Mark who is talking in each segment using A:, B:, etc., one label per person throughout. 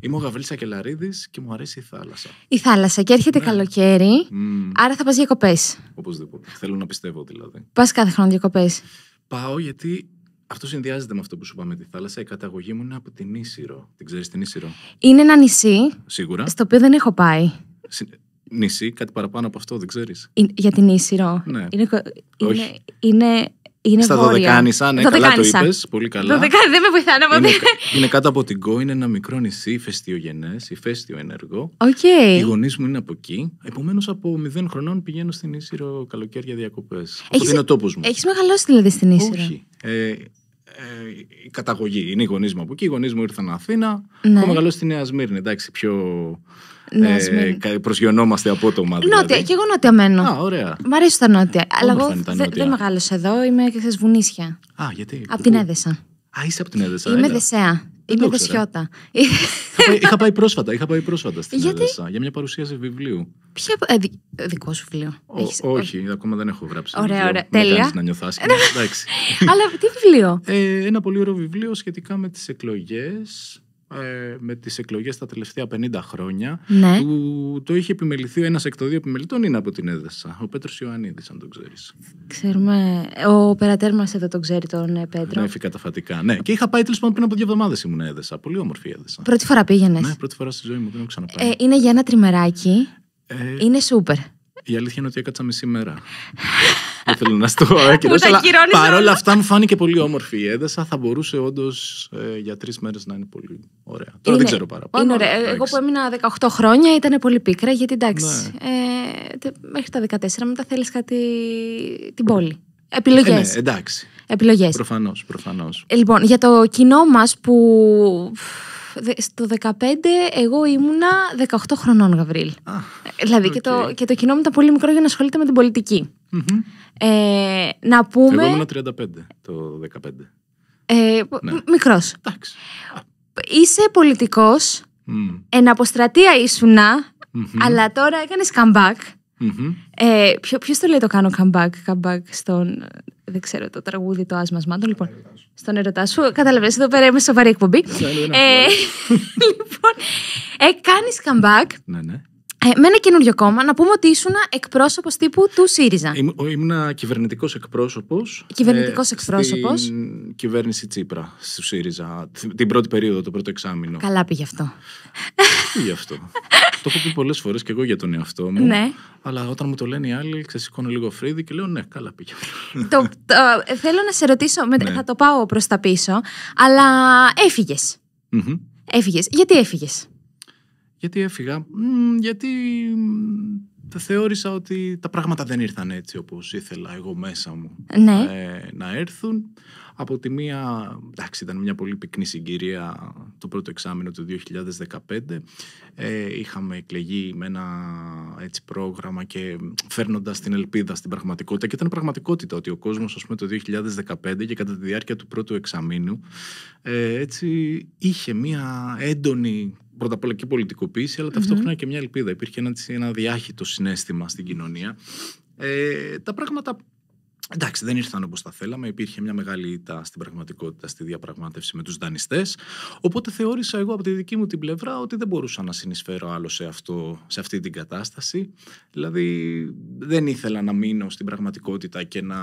A: Είμαι ο Γαβρίλης Ακελαρίδη και μου αρέσει η θάλασσα. Η θάλασσα και έρχεται ναι. καλοκαίρι, άρα θα πας διακοπές. Οπωσδήποτε. Θέλω να πιστεύω δηλαδή.
B: Πας κάθε χρόνο διακοπές.
A: Πάω γιατί αυτό συνδυάζεται με αυτό που σου είπαμε, τη θάλασσα. Η καταγωγή μου είναι από την Ίσυρο. Την ξέρεις την Ήσυρο.
B: Είναι ένα νησί. Σίγουρα. Στο οποίο δεν έχω πάει.
A: Νησί, κάτι παραπάνω από αυτό, δεν ξέρεις. Για
B: την Ήσυρο. Ναι. Είναι... είναι είναι Στα Δωδεκάνησα, ναι, καλά το είπες. Πολύ καλά. Δωδεκά, δεν με βοηθάνε από είναι,
A: είναι κάτω από την Κό, είναι ένα μικρό νησί, ηφαιστειογενέ, ηφαίστειο ενεργό. Okay. Οι γονείς μου είναι από εκεί. Επομένως, από 0 χρονών πηγαίνω στην ήσυρο καλοκαίρια διακοπές. Έχεις... Είναι ο τόπο μου.
B: Έχεις μεγαλώσει δηλαδή στην Ήσυρο. Όχι.
A: Ε, ε η καταγωγή. Είναι οι γονείς μου από εκεί. Οι γονείς μου ήρθαν Αθήνα. Ναι. Έχω μεγαλώσει στη Νέα Σμύρνη. Εντάξει, πιο ναι, ε, προσγειωνόμαστε απότομα. Νότια, δηλαδή. και εγώ νότια μένω. Α, ωραία. Μ'
B: αρέσει τα νότια. Αλλά εγώ δεν δε μεγάλωσα εδώ, είμαι και χθε βουνίσια.
A: Α, γιατί. Από την Έδεσα. Α, είσαι από την Έδεσα. Είμαι έλα. δεσέα. Είμαι δεσιώτα. είχα, πάει, πρόσφατα, είχα πάει πρόσφατα στην Γιατί? Έδεσα για μια παρουσίαση βιβλίου. Ποια, ε, δι, ε, δικό σου βιβλίο. Ο, όχι, ακόμα δεν έχω γράψει. Ωραία, βιβλίο. ωραία. Τέλεια. να νιωθάς. Αλλά τι βιβλίο. Ε, ένα πολύ ωραίο βιβλίο σχετικά με τις εκλογές ε, με τις εκλογές τα τελευταία 50 χρόνια ναι. το είχε επιμεληθεί ένας εκ των δύο επιμελητών είναι από την Έδεσα ο Πέτρος Ιωαννίδης αν το ξέρεις
B: Ξέρουμε, ο περατέρ μας εδώ τον ξέρει τον ε, Πέτρο Ναι,
A: καταφατικά, ναι και είχα πάει τέλος πριν από δύο εβδομάδες ήμουν Έδεσα, πολύ όμορφη Έδεσα Πρώτη φορά πήγαινες. Ναι, πρώτη φορά στη ζωή μου, δεν έχω ξαναπάει ε,
B: Είναι για ένα τριμεράκι, ε, είναι σούπερ
A: η αλήθεια είναι ότι έκατσα μισή μέρα. Δεν θέλω να παρόλα αυτά μου φάνηκε πολύ όμορφη η έντασα. Θα μπορούσε όντως ε, για τρεις μέρες να είναι πολύ ωραία. Τώρα δεν ξέρω πάρα Είναι ωραία. Εγώ που
B: έμεινα 18 χρόνια ήταν πολύ πίκρα γιατί εντάξει. Ναι. Ε, μέχρι τα 14 μετά θέλεις κάτι την πόλη. Επιλογές. Ε, ναι, εντάξει.
A: Επιλογές. Προφανώς, προφανώς. Ε,
B: λοιπόν, για το κοινό μας που στο 15 εγώ ήμουνα 18 χρονών, Γαβρίλ. δηλαδή okay. και, το, και το κοινό μου ήταν πολύ μικρό για να ασχολείται με την πολιτικη mm-hmm. Ε, να πούμε. Εγώ ήμουνα
A: 35 το 15.
B: Ε, ναι. Μικρός. Είσαι πολιτικός. Mm. Εν αποστρατεία ήσουνα, mm-hmm. αλλά τώρα έκανες comeback. Mm-hmm. Ε, Ποιο το λέει το κάνω comeback, comeback στον δεν ξέρω το τραγούδι, το άσμα σμάτων. Λοιπόν, στον ερωτά σου, καταλαβαίνεις, εδώ πέρα είμαι σοβαρή εκπομπή. ε, λοιπόν, ε, κάνεις comeback. Ναι, ναι. Ε, με ένα καινούριο κόμμα, να πούμε ότι ήσουν εκπρόσωπος τύπου του ΣΥΡΙΖΑ.
A: ήμουν κυβερνητικός εκπρόσωπος. Κυβερνητικός ε, εκπρόσωπος. Στην κυβέρνηση Τσίπρα, του ΣΥΡΙΖΑ. Την πρώτη περίοδο, το πρώτο εξάμεινο.
B: Καλά πήγε αυτό.
A: Πήγε αυτό. Το έχω πει πολλές φορές και εγώ για τον εαυτό μου. Ναι. Αλλά όταν μου το λένε οι άλλοι, ξεσηκώνω λίγο φρύδι και λέω ναι, καλά πήγε. το,
B: ε, θέλω να σε ρωτήσω, με, ναι. θα το πάω προς τα πίσω, αλλά έφυγες. Mm-hmm. Έφυγες. Γιατί έφυγες.
A: Γιατί έφυγα. γιατί θεώρησα ότι τα πράγματα δεν ήρθαν έτσι όπως ήθελα εγώ μέσα μου ναι. Ε, να έρθουν. Από τη μία, εντάξει, ήταν μια πολύ πυκνή συγκυρία το πρώτο εξάμεινο του 2015. Ε, είχαμε εκλεγεί με ένα έτσι, πρόγραμμα και φέρνοντας την ελπίδα στην πραγματικότητα. Και ήταν πραγματικότητα ότι ο κόσμος, ας πούμε, το 2015 και κατά τη διάρκεια του πρώτου εξαμήνου, ε, έτσι, είχε μια έντονη πρώτα απ' όλα και πολιτικοποίηση, ταυτόχρονα και μια ελπίδα. Υπήρχε ένα, διάχυτο συνέστημα στην κοινωνία. Ε, τα πράγματα Εντάξει, δεν ήρθαν όπως τα θέλαμε. Υπήρχε μια μεγάλη ήττα στην πραγματικότητα στη διαπραγμάτευση με τους δανειστές. Οπότε θεώρησα εγώ από τη δική μου την πλευρά ότι δεν μπορούσα να συνεισφέρω άλλο σε, αυτό, σε αυτή την κατάσταση. Δηλαδή, δεν ήθελα να μείνω στην πραγματικότητα και να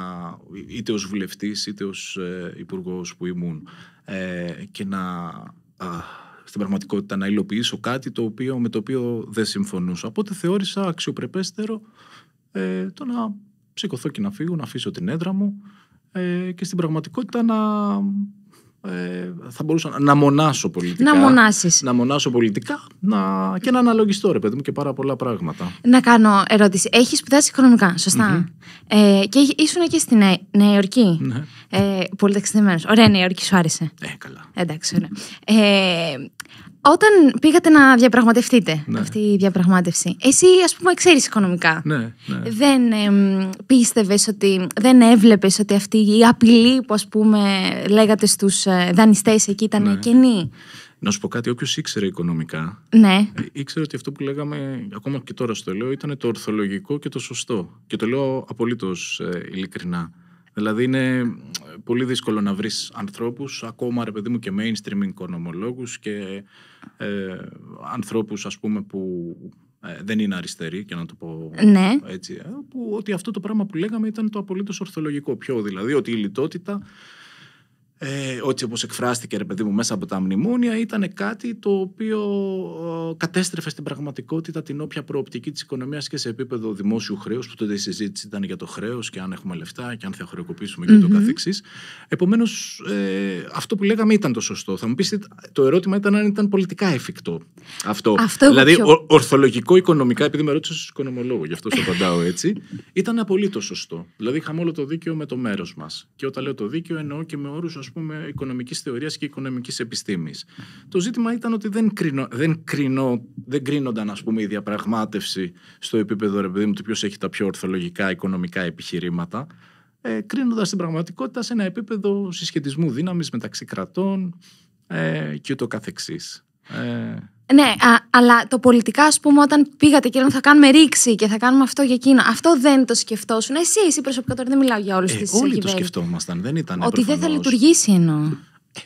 A: είτε ως βουλευτής είτε ως ε, υπουργός που ήμουν ε, και να. Α, στην πραγματικότητα να υλοποιήσω κάτι το οποίο, με το οποίο δεν συμφωνούσα. Οπότε θεώρησα αξιοπρεπέστερο ε, το να σηκωθώ και να φύγω, να αφήσω την έδρα μου ε, και στην πραγματικότητα να, ε, θα μπορούσα να, μονάσω πολιτικά. Να μονάσεις. Να μονάσω πολιτικά να, και να αναλογιστώ, ρε παιδί μου, και πάρα πολλά πράγματα.
B: Να κάνω ερώτηση. Έχεις σπουδάσει οικονομικά, Ε, και ήσουν και στη Νέα, Υόρκη. Ναι. Ε, Ωραία, Νέα Υόρκη, σου άρεσε. Ε, καλά. Εντάξει, ωραία. Ε, όταν πήγατε να διαπραγματευτείτε ναι. αυτή η διαπραγμάτευση, εσύ ας πούμε ξέρεις οικονομικά. Ναι, ναι. Δεν πιστεύεις ότι, δεν έβλεπες ότι αυτή η απειλή που ας πούμε λέγατε στους ε, δανειστές εκεί ήταν ναι. κενή.
A: Να σου πω κάτι, όποιος ήξερε οικονομικά, ναι. Ε, ήξερε ότι αυτό που λέγαμε, ακόμα και τώρα στο λέω, ήταν το ορθολογικό και το σωστό. Και το λέω απολύτως ε, ειλικρινά. Δηλαδή είναι ε, πολύ δύσκολο να βρεις ανθρώπους, ακόμα ρε παιδί μου και mainstream οικονομολόγους και ε, ανθρώπους ας πούμε που ε, δεν είναι αριστεροί και να το πω ναι. έτσι, ε, που, ότι αυτό το πράγμα που λέγαμε ήταν το απολύτως ορθολογικό. Ποιο δηλαδή ότι η λιτότητα ε, ότι όπως εκφράστηκε ρε παιδί μου μέσα από τα μνημόνια ήταν κάτι το οποίο ε, κατέστρεφε στην πραγματικότητα την όποια προοπτική της οικονομίας και σε επίπεδο δημόσιου χρέους που τότε η συζήτηση ήταν για το χρέος και αν έχουμε λεφτά και αν θα χρεοκοπήσουμε και mm-hmm. το καθεξής επομένως ε, αυτό που λέγαμε ήταν το σωστό θα μου πεις ε, το ερώτημα ήταν αν ήταν πολιτικά εφικτό αυτό, δηλαδή ο, ορθολογικό οικονομικά επειδή με ρώτησες ως οικονομολόγο γι' αυτό σου απαντάω έτσι ήταν απολύτως σωστό δηλαδή είχαμε όλο το δίκαιο με το μέρος μας και όταν λέω το δίκαιο εννοώ και με όρους ας πούμε, οικονομικής θεωρίας και οικονομικής επιστήμης. Το ζήτημα ήταν ότι δεν, κρίνο, δεν, κρίνο, δεν κρίνονταν ας πούμε, η διαπραγμάτευση στο επίπεδο ρε μου, του ποιος έχει τα πιο ορθολογικά οικονομικά επιχειρήματα, ε, κρίνοντας την πραγματικότητα σε ένα επίπεδο συσχετισμού δύναμης μεταξύ κρατών ε, και ούτω καθεξής. Ε,
B: ναι, αλλά το πολιτικά, ας πούμε, όταν πήγατε και λένε θα κάνουμε ρήξη και θα κάνουμε αυτό για εκείνο, αυτό δεν το σκεφτόσουν. Εσύ, εσύ προσωπικά τώρα δεν μιλάω για όλους ε, τις Όλοι το
A: σκεφτόμασταν, δεν ήταν. Ότι δεν θα
B: λειτουργήσει εννοώ. Ε,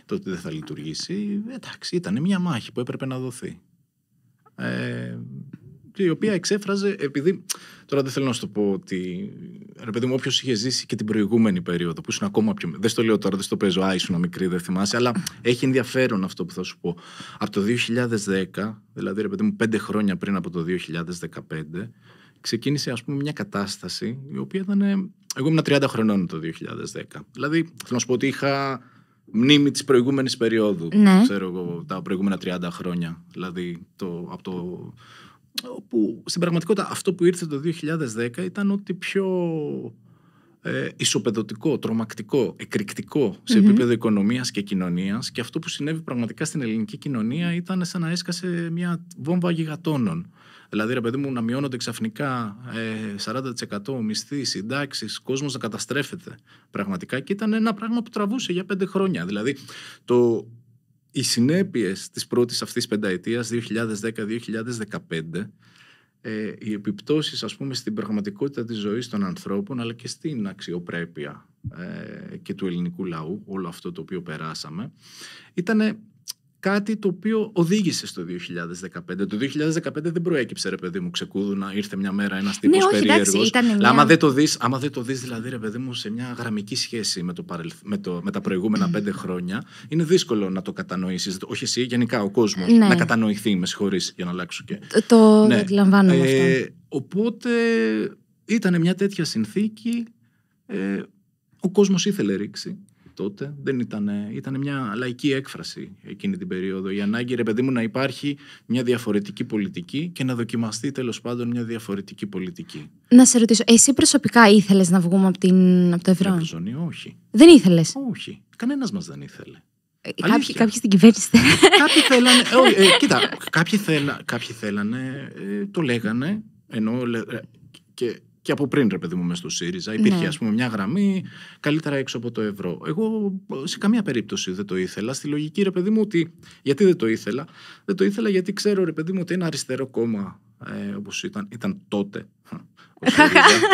A: το ότι δεν θα λειτουργήσει, εντάξει, ήταν μια μάχη που έπρεπε να δοθεί. Ε, η οποία εξέφραζε, επειδή. Τώρα δεν θέλω να σου το πω ότι. Ρε παιδί μου, όποιος είχε ζήσει και την προηγούμενη περίοδο, που ήσουν ακόμα πιο. Δεν στο λέω τώρα, δεν στο παίζω. Α, ήσουν μικρή, δεν θυμάσαι, αλλά έχει ενδιαφέρον αυτό που θα σου πω. Από το 2010, δηλαδή ρε παιδί μου, πέντε χρόνια πριν από το 2015, ξεκίνησε ας πούμε μια κατάσταση η οποία ήταν. Εγώ ήμουν 30 χρονών το 2010. Δηλαδή, θέλω να σου πω ότι είχα μνήμη της προηγούμενης περίοδου. Ναι. Ξέρω εγώ τα προηγούμενα 30 χρόνια. Δηλαδή, το, από το όπου στην πραγματικότητα αυτό που ήρθε το 2010 ήταν ότι πιο ε, ισοπεδωτικό, τρομακτικό, εκρηκτικό σε επίπεδο οικονομίας και κοινωνίας και αυτό που συνέβη πραγματικά στην ελληνική κοινωνία ήταν σαν να έσκασε μια βόμβα γιγατόνων. Δηλαδή, ρε παιδί μου, να μειώνονται ξαφνικά ε, 40% μισθοί, συντάξεις, κόσμος να καταστρέφεται πραγματικά. Και ήταν ένα πράγμα που τραβούσε για πέντε χρόνια. Δηλαδή, το οι συνέπειες της πρώτης αυτής πενταετίας 2010-2015 ε, οι επιπτώσεις ας πούμε στην πραγματικότητα της ζωής των ανθρώπων αλλά και στην αξιοπρέπεια ε, και του ελληνικού λαού όλο αυτό το οποίο περάσαμε ήταν κάτι το οποίο οδήγησε στο 2015. Το 2015 δεν προέκυψε, ρε παιδί μου, ξεκούδου να ήρθε μια μέρα ένας τύπο ναι, περίεργο. δεν το δεις, το δεις, δηλαδή, ρε παιδί μου, σε μια γραμμική σχέση με, το με, το... με τα προηγούμενα πέντε χρόνια, είναι δύσκολο να το κατανοήσεις. Όχι εσύ, γενικά ο κόσμος ναι. να κατανοηθεί. Με συγχωρείς για να αλλάξω και.
B: Το ναι. αντιλαμβάνομαι αυτό. Ε,
A: οπότε ήταν μια τέτοια συνθήκη. Ε, ο κόσμος ήθελε ρήξη τότε. Δεν ήταν, ήταν μια λαϊκή έκφραση εκείνη την περίοδο. Η ανάγκη, ρε παιδί μου, να υπάρχει μια διαφορετική πολιτική και να δοκιμαστεί τέλος πάντων μια διαφορετική πολιτική.
B: Να σε ρωτήσω, εσύ προσωπικά ήθελες να βγούμε από, την, από το ευρώ. Ευρωζώνη, όχι. Δεν ήθελες. Όχι.
A: Κανένας μας δεν ήθελε. Ε, κάποιοι, κάποιοι στην κυβέρνηση Κάποιοι θέλανε. Ε, ε, κοίτα, κάποιοι, θέλανε, ε, το λέγανε, ενώ. Ε, και και από πριν, ρε παιδί μου, μέσα στο ΣΥΡΙΖΑ. Υπήρχε, ναι. ας πούμε, μια γραμμή καλύτερα έξω από το ευρώ. Εγώ σε καμία περίπτωση δεν το ήθελα. Στη λογική, ρε παιδί μου, ότι. Γιατί δεν το ήθελα. Δεν το ήθελα γιατί ξέρω, ρε παιδί μου, ότι ένα αριστερό κόμμα ε, όπως ήταν, ήταν τότε.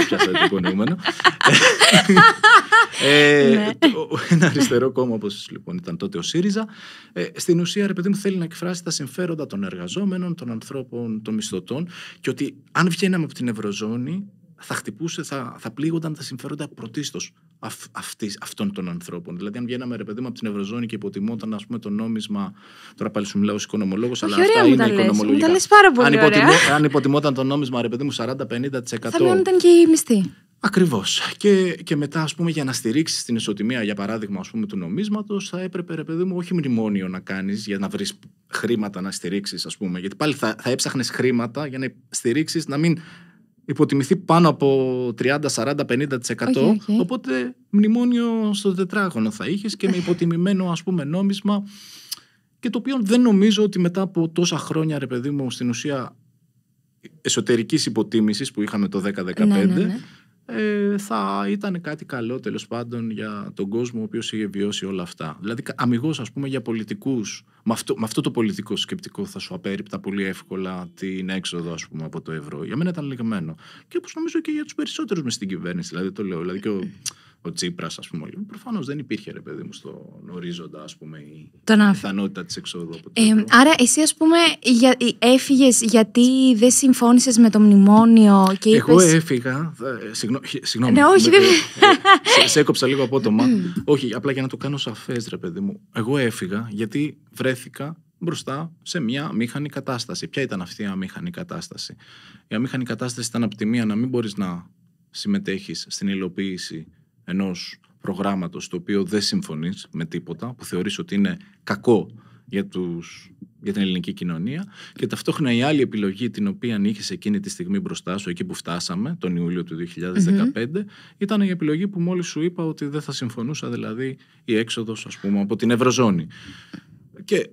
A: Πιάσα ε, ναι. το υπονοούμενο. ε, ένα αριστερό κόμμα όπως λοιπόν ήταν τότε ο ΣΥΡΙΖΑ. Ε, στην ουσία, ρε παιδί μου, θέλει να εκφράσει τα συμφέροντα των εργαζόμενων, των ανθρώπων, των μισθωτών και ότι αν βγαίναμε από την Ευρωζώνη, θα χτυπούσε, θα, θα πλήγονταν τα συμφέροντα πρωτίστως αυ, αυτών των ανθρώπων. Δηλαδή, αν βγαίναμε ρε παιδί μου από την Ευρωζώνη και υποτιμόταν ας πούμε, το νόμισμα. Τώρα πάλι σου μιλάω ως οικονομολόγος, αλλά αυτά είναι τα οικονομολογικά. τα πάρα πολύ αν, υποτιμώ, ωραία. αν υποτιμόταν το νόμισμα, ρε παιδί μου, 40-50%. Θα μειώνονταν και οι μισθοί. Ακριβώς. Και, και μετά, ας πούμε, για να στηρίξεις την ισοτιμία, για παράδειγμα, ας πούμε, του νομίσματος, θα έπρεπε, ρε παιδί μου, όχι μνημόνιο να κάνεις για να βρεις χρήματα να στηρίξεις, ας πούμε. Γιατί πάλι θα, θα έψαχνες χρήματα για να στηρίξεις, να μην υποτιμηθεί πάνω από 30, 40, 50%. Οπότε μνημόνιο στο τετράγωνο θα είχες και με ε. υποτιμημένο ας πούμε νόμισμα και το οποίο δεν νομίζω ότι μετά από τόσα χρόνια ρε παιδί μου στην ουσία εσωτερικής υποτίμησης που είχαμε το 10-15 ναι, ναι, ναι. Ε, θα ήταν κάτι καλό τέλος πάντων για τον κόσμο ο οποίος είχε βιώσει όλα αυτά. Δηλαδή αμυγός, ας πούμε για πολιτικούς, με αυτό, αυτό το πολιτικό σκεπτικό θα σου απέριπτα πολύ εύκολα την έξοδο ας πούμε από το ευρώ. Για μένα ήταν λεγμένο. Και όπως νομίζω και για τους περισσότερους μες στην κυβέρνηση, δηλαδή το λέω. Δηλαδή και ο, ο Τσίπρας, ας πούμε. Λοιπόν, Προφανώς δεν υπήρχε, ρε παιδί μου, στον ορίζοντα, ας πούμε, η πιθανότητα της εξόδου από
B: ε, Άρα, εσύ, ας πούμε, για, ε, έφυγες γιατί δεν συμφώνησες με το μνημόνιο και είπες... Εγώ
A: έφυγα. Ε, συγγνώμη. ναι, όχι, δεν. Ε, σε, έκοψα λίγο απότομα. όχι, απλά για να το κάνω σαφές, ρε παιδί μου. Εγώ έφυγα γιατί βρέθηκα μπροστά σε μια μήχανη κατάσταση. Ποια ήταν αυτή η αμήχανη κατάσταση. Η αμήχανη κατάσταση ήταν από τη μία να μην μπορείς να συμμετέχεις στην υλοποίηση Ενός προγράμματος το οποίο δεν συμφωνείς με τίποτα, που θεωρείς ότι είναι κακό για, τους, για την ελληνική κοινωνία και ταυτόχρονα η άλλη επιλογή την οποία είχες εκείνη τη στιγμή μπροστά σου, εκεί που φτάσαμε τον Ιούλιο του 2015, ήταν η επιλογή που μόλις σου είπα ότι δεν θα συμφωνούσα, δηλαδή η έξοδος ας πούμε από την Ευρωζώνη. Και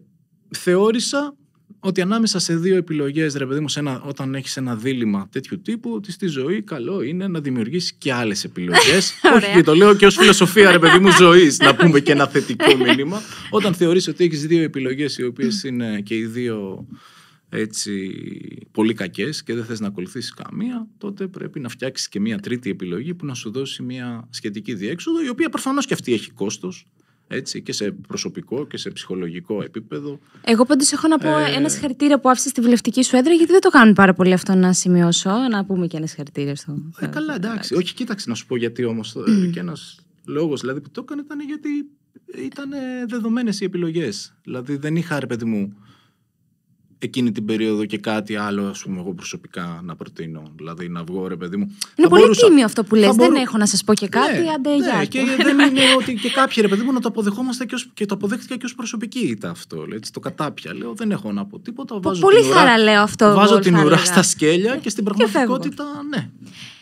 A: θεώρησα ότι ανάμεσα σε δύο επιλογές, ρε παιδί μου, ένα, όταν έχεις ένα δίλημα τέτοιου τύπου, ότι στη ζωή καλό είναι να δημιουργήσεις και άλλες επιλογές. Όχι, και το λέω και ως φιλοσοφία, ρε παιδί μου, ζωής, να πούμε και ένα θετικό μήνυμα. Όταν θεωρείς ότι έχεις δύο επιλογές, οι οποίες είναι και οι δύο έτσι πολύ κακές και δεν θες να ακολουθήσεις καμία, τότε πρέπει να φτιάξεις και μια τρίτη επιλογή που να σου δώσει μια σχετική διέξοδο, η οποία προφανώς και αυτή έχει κόστος. Έτσι, και σε προσωπικό και σε ψυχολογικό επίπεδο.
B: Εγώ πάντως έχω να πω ε... ένα συγχαρητήριο που άφησε στη βουλευτική σου έδρα, γιατί δεν το κάνουν πάρα πολύ αυτό να σημειώσω. Να πούμε και ένα συγχαρητήριο στο. Ε,
A: καλά, εντάξει. Όχι, κοίταξε να σου πω γιατί όμως. Ε, και ένας λόγος δηλαδή, που το έκανε ήταν γιατί ήταν δεδομένες οι επιλογές. Δηλαδή δεν είχα, ρε παιδί μου, εκείνη την περίοδο και κάτι άλλο, ας πούμε, εγώ προσωπικά να προτείνω. Δηλαδή να βγω, ρε παιδί μου. Είναι πολύ μπορούσα... τίμιο
B: αυτό που λε. Δεν έχω να σας πω και κάτι, ναι, ναι, και λοιπόν. δεν είναι
A: ότι και κάποιοι ρε παιδί μου να το αποδεχόμαστε και, ως... το αποδέχτηκα και ως προσωπική ήταν αυτό. Έτσι, το κατάπια. Λέω, δεν έχω να πω τίποτα. Βάζω πολύ χαρά λέω αυτό. Βάζω την ουρά στα σκέλια και στην πραγματικότητα, ναι.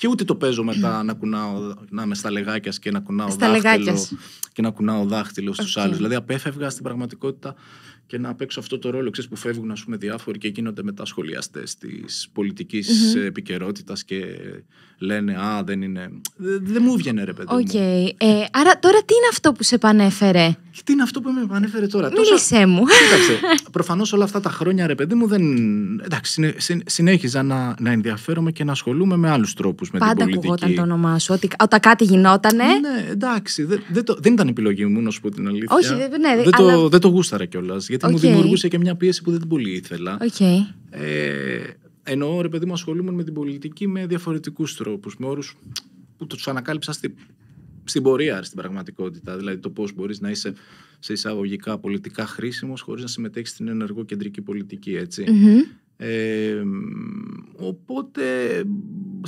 A: Και ούτε το παίζω μετά να, κουνάω, να είμαι στα λεγάκιας και να κουνάω δάχτυλο. Λεγάκιας. Και να κουνάω δάχτυλο στους okay. άλλους. Δηλαδή, απέφευγα στην πραγματικότητα και να παίξω αυτό το ρόλο. Ξέρεις, που φεύγουν ας πούμε, διάφοροι και γίνονται μετά σχολιαστέ της πολιτικη mm-hmm. επικαιρότητας και λένε Α, δεν είναι. Δεν μου έβγαινε ρε παιδί. Okay.
B: Μου. Ε, άρα τώρα τι είναι αυτό που σε επανέφερε.
A: τι είναι αυτό που με επανέφερε τώρα. Μίλησέ Τόσα... μου. Κοίταξε. Προφανώς όλα αυτά τα χρόνια, ρε παιδί μου, δεν. Εντάξει, συνέχιζα να, να ενδιαφέρομαι και να ασχολούμαι με άλλους τρόπους με Πάντα την πολιτική. Πάντα το
B: όνομά σου. Ότι όταν κάτι γινότανε.
A: Ναι, εντάξει. το, δεν ήταν επιλογή μου, να σου πω την αλήθεια. Όχι, ναι, δεν, αλλά... το, δεν το γούσταρα κιόλας. Γιατί okay. μου δημιουργούσε και μια πίεση που δεν την πολύ ήθελα. Okay. Ε, ενώ ρε παιδί μου ασχολούμουν με την πολιτική με διαφορετικούς τρόπους, με όρους που τους ανακάλυψα στην πορεία, στην πραγματικότητα. Δηλαδή το πώς μπορείς να είσαι σε εισαγωγικά πολιτικά χρήσιμος χωρίς να συμμετέχεις στην ενεργοκεντρική κεντρική πολιτική. Έτσι. Mm-hmm. Ε, οπότε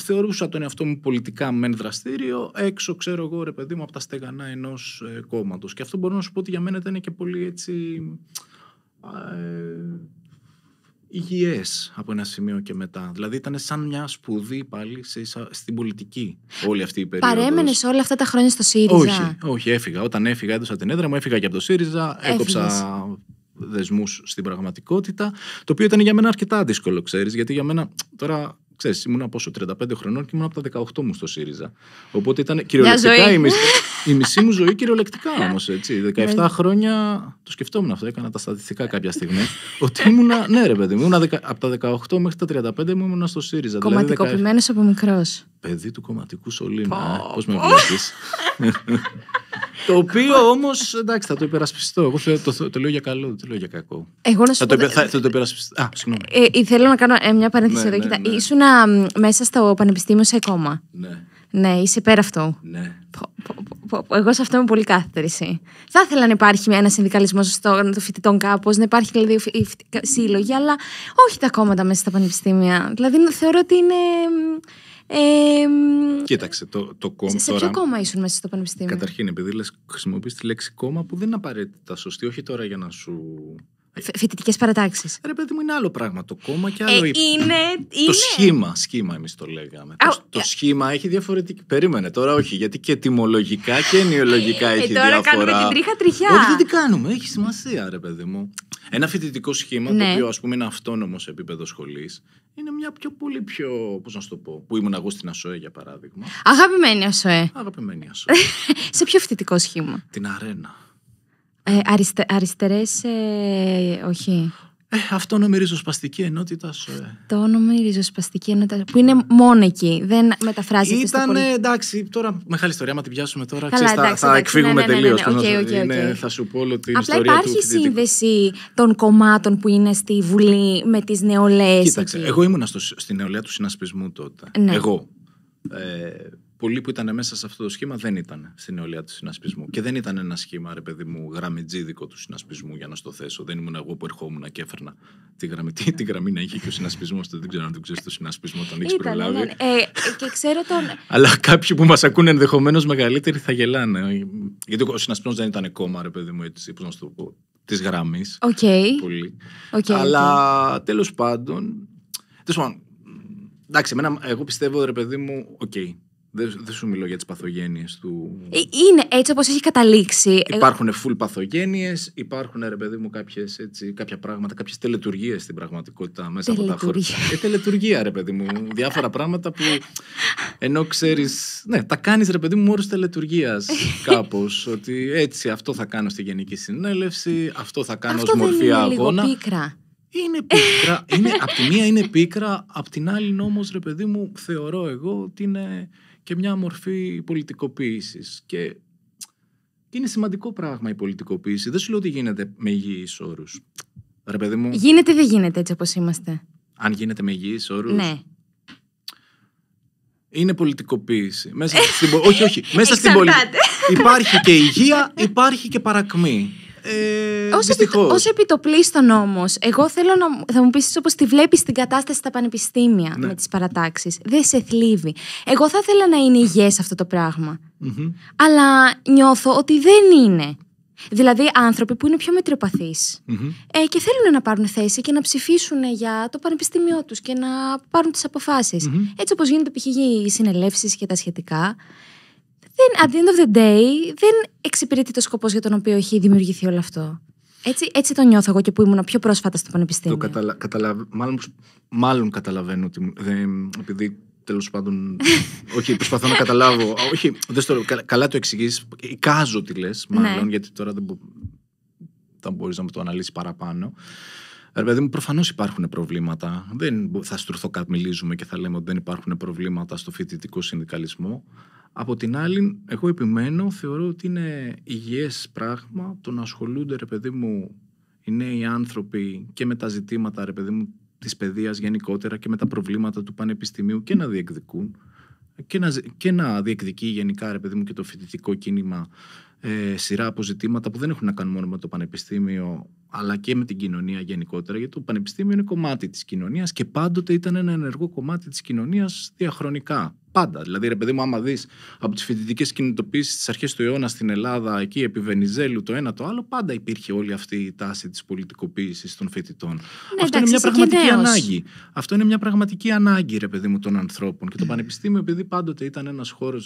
A: θεωρούσα τον εαυτό μου πολιτικά μεν δραστήριο, έξω ξέρω εγώ ρε παιδί μου από τα στεγανά ενός ε, κόμματος. Και αυτό μπορώ να σου πω ότι για μένα ήταν και πολύ έτσι ε, υγιές από ένα σημείο και μετά. Δηλαδή ήταν σαν μια σπουδή πάλι σε, στην πολιτική όλη αυτή η περίοδος. Παρέμενες
B: όλα αυτά τα χρόνια στο ΣΥΡΙΖΑ. Όχι,
A: όχι έφυγα. Όταν έφυγα έδωσα την έδρα μου, έφυγα και από το ΣΥΡΙΖΑ, έκοψα δεσμούς στην πραγματικότητα, το οποίο ήταν για μένα αρκετά δύσκολο, ξέρεις, γιατί για μένα τώρα ξέρεις, ήμουν από πόσο, 35 χρονών και ήμουν από τα 18 μου στο ΣΥΡΙΖΑ. Οπότε ήταν κυριολεκτικά η μισή, η μισή μου ζωή κυριολεκτικά όμως. 17 ναι. χρόνια το σκεφτόμουν αυτό, έκανα τα στατιστικά κάποια στιγμή. ότι ήμουν, ναι, ρε παιδί μου, από τα 18 μέχρι τα 35 μου ήμουν στο ΣΥΡΙΖΑ. Κομματικοποιημένο
B: δηλαδή, από μικρός.
A: Παιδί του κομματικού Σολύνα. Ε, Πώ με βλέπεις. το οποίο όμως. Εντάξει, θα το υπερασπιστώ. Εγώ το, το, το, λέω για καλό, δεν το λέω για κακό. Εγώ να σου θα, το, θα, το υπερασπιστώ. Α, συγγνώμη.
B: Ε, ε θέλω να κάνω ε, μια παρένθεση ναι, εδώ. Ναι, Κοίτα, ναι. ήσουν μέσα στο πανεπιστήμιο σε κόμμα. Ναι. Ναι, είσαι πέρα αυτό. Ναι. Εγώ σε αυτό είμαι πολύ κάθετη. Θα ήθελα να υπάρχει ένα συνδικαλισμό των φοιτητών κάπως, να υπάρχει δηλαδή η σύλλογη, αλλά όχι τα κόμματα μέσα στα πανεπιστήμια. Δηλαδή θεωρώ ότι είναι ε,
A: Κοίταξε, το, το κόμμα. Σε, σε ποιο κόμμα
B: ήσουν μέσα στο πανεπιστήμιο.
A: Καταρχήν, επειδή χρησιμοποιείς τη λέξη κόμμα που δεν είναι απαραίτητα σωστή, όχι τώρα για να σου. Φοιτητικές παρατάξεις. Ρε, παιδί μου, είναι άλλο πράγμα το κόμμα και άλλο. Ε, είναι, Το σχήμα, σχήμα εμείς το λέγαμε. το, ε. σχήμα έχει διαφορετική. Περίμενε τώρα, όχι, γιατί και τιμολογικά και ενοιολογικά ε, έχει ε, τώρα διαφορά. Τώρα κάνουμε την τρίχα τριχιά. Όχι, δεν την κάνουμε. Έχει σημασία, ρε, παιδί μου. Ένα φοιτητικό σχήμα, το ναι. οποίο ας πούμε είναι αυτόνομο σε επίπεδο σχολής, είναι μια πιο πολύ πιο. Πώς να σου το πω, που ήμουν εγώ στην ΑΣΟΕ για παράδειγμα.
B: Αγαπημένη ΑΣΟΕ. Αγαπημένη ΑΣΟΕ. σε ποιο φοιτητικό σχήμα.
A: Την αρένα.
B: Ε, αριστε, αριστερές, ε, όχι.
A: Ε, αυτόνομη ριζοσπαστική ενότητα.
B: Αυτόνομη ε. ριζοσπαστική ενότητα. Που είναι μόνο εκεί. Δεν μεταφράζεται Ήταν πολύ... εντάξει,
A: τώρα μεγάλη ιστορία. Άμα την πιάσουμε τώρα, Καλά, ξέρεις, εντάξει, θα, εκφύγουμε ναι, ναι, Ναι, ναι, ναι Θα σου πω την Απλά ιστορία. υπάρχει του
B: σύνδεση των κομμάτων που είναι στη Βουλή με
A: τις νεολαίες. Κοίταξε. Εκεί. Εγώ ήμουνα στη νεολαία του συνασπισμού τότε. Ναι. Εγώ. Ε, πολλοί που ήταν μέσα σε αυτό το σχήμα δεν ήταν στην νεολαία του συνασπισμού. Και δεν ήταν ένα σχήμα, ρε παιδί μου, γραμμιτζίδικο του συνασπισμού, για να στο θέσω. Δεν ήμουν εγώ που ερχόμουν και έφερνα τη γραμμή, Τι γραμμή να είχε και ο συνασπισμός. δεν ξέρω αν τον ξέρεις το συνασπισμό, τον έχεις προλάβει. Ναι. Ε,
B: και ξέρω τον.
A: Αλλά κάποιοι που μας ακούνε ενδεχομένως μεγαλύτεροι θα γελάνε. Γιατί ο συνασπισμός δεν ήταν κόμμα, ρε παιδί μου, έτσι, πώς να το πω. Της γραμμής.
B: Okay. Αλλά
A: okay. τέλος πάντων. Τέλος πάντων. Εντάξει, εμένα, εγώ πιστεύω, ρε παιδί μου, οκ. Okay, δεν, δεν σου μιλώ για τις παθογένειες του. Ε,
B: είναι έτσι όπως έχει καταλήξει. Ε, υπάρχουν
A: φουλ παθογένειες, υπάρχουν ρε παιδί μου κάποιες, έτσι, κάποια πράγματα, κάποιες τελετουργίες στην πραγματικότητα μέσα από τα χρόνια. Ε, τελετουργία, ρε παιδί μου. Διάφορα πράγματα που ενώ ξέρεις. Ναι, τα κάνεις ρε παιδί μου όρου τελετουργίας κάπως. ότι έτσι αυτό θα κάνω στη Γενική Συνέλευση, αυτό θα κάνω ως μορφή είναι αγώνα. Λίγο
B: πίκρα. Είναι
A: πίκρα. είναι, απ' τη μία είναι πίκρα, απ' την άλλη όμως, ρε παιδί μου, θεωρώ εγώ ότι είναι και μια μορφή πολιτικοποίησης. Και είναι σημαντικό πράγμα η πολιτικοποίηση. Δεν σου λέω ότι γίνεται με υγιείς όρους. παιδί μου.
B: Γίνεται, δεν γίνεται έτσι όπως είμαστε.
A: Αν γίνεται με υγιείς όρους. Ναι. Είναι πολιτικοποίηση. Μέσα στην... όχι, όχι. Μέσα στην πολιτική. Υπάρχει και υγεία, υπάρχει και παρακμή. Ε, Ως επι,
B: όμως, εγώ θέλω να θα μου πεις όπως τη βλέπεις την κατάσταση στα πανεπιστήμια ναι. με τις παρατάξεις. Δεν σε θλίβει. Εγώ θα ήθελα να είναι υγιές αυτό το πραγμα Αλλά νιώθω ότι δεν είναι. Δηλαδή άνθρωποι που είναι πιο μετριοπαθει ε, και θέλουν να πάρουν θέση και να ψηφίσουν για το πανεπιστήμιό τους και να πάρουν τις αποφάσεις. Έτσι όπως γίνεται π.χ. οι συνελεύσεις και τα σχετικά, δεν, at the end of the day, δεν εξυπηρετεί το σκοπός για τον οποίο έχει δημιουργηθεί όλο αυτό. Έτσι, έτσι το νιώθω εγώ και που ήμουν πιο πρόσφατα στο πανεπιστήμιο. Το
A: καταλα... Καταλα... Μάλλον, μάλλον καταλαβαίνω ότι. Επειδή τέλος πάντων. όχι, προσπαθώ να καταλάβω. όχι, δεν στο... καλά το εξηγείς. Εικάζω τι λες, ναι. μάλλον, γιατί τώρα δεν, μπο... μπορείς να με το αναλύσεις παραπάνω. Ε, ρε παιδί μου, προφανώς υπάρχουν προβλήματα. Δεν θα μιλήσουμε και θα λέμε ότι δεν υπάρχουν προβλήματα στο φοιτητικό συνδικαλισμό. Από την άλλη, εγώ επιμένω, θεωρώ ότι είναι υγιές πράγμα το να ασχολούνται, ρε παιδί μου, οι νέοι άνθρωποι και με τα ζητήματα, ρε παιδί μου, της παιδείας γενικότερα και με τα προβλήματα του πανεπιστημίου και να διεκδικούν και να, και να διεκδικεί γενικά, ρε παιδί μου, και το φοιτητικό κίνημα ε, σειρά από ζητήματα που δεν έχουν να κάνουν μόνο με το πανεπιστήμιο αλλά και με την κοινωνία γενικότερα, γιατί το πανεπιστήμιο είναι κομμάτι της κοινωνίας και πάντοτε ήταν ένα ενεργό κομμάτι της κοινωνίας διαχρονικά. Πάντα. Δηλαδή, ρε παιδί μου, άμα δεις από τις φοιτητικές κινητοποίησεις της αρχές του αιώνα στην Ελλάδα, εκεί επί Βενιζέλου, το ένα το άλλο, πάντα υπήρχε όλη αυτή η τάση της πολιτικοποίησης των φοιτητών. Ναι, Αυτό είναι μια πραγματική ανάγκη. Αυτό είναι μια πραγματική ανάγκη, ρε παιδί μου, των ανθρώπων. Και το πανεπιστήμιο, επειδή πάντοτε ήταν ένας χώρος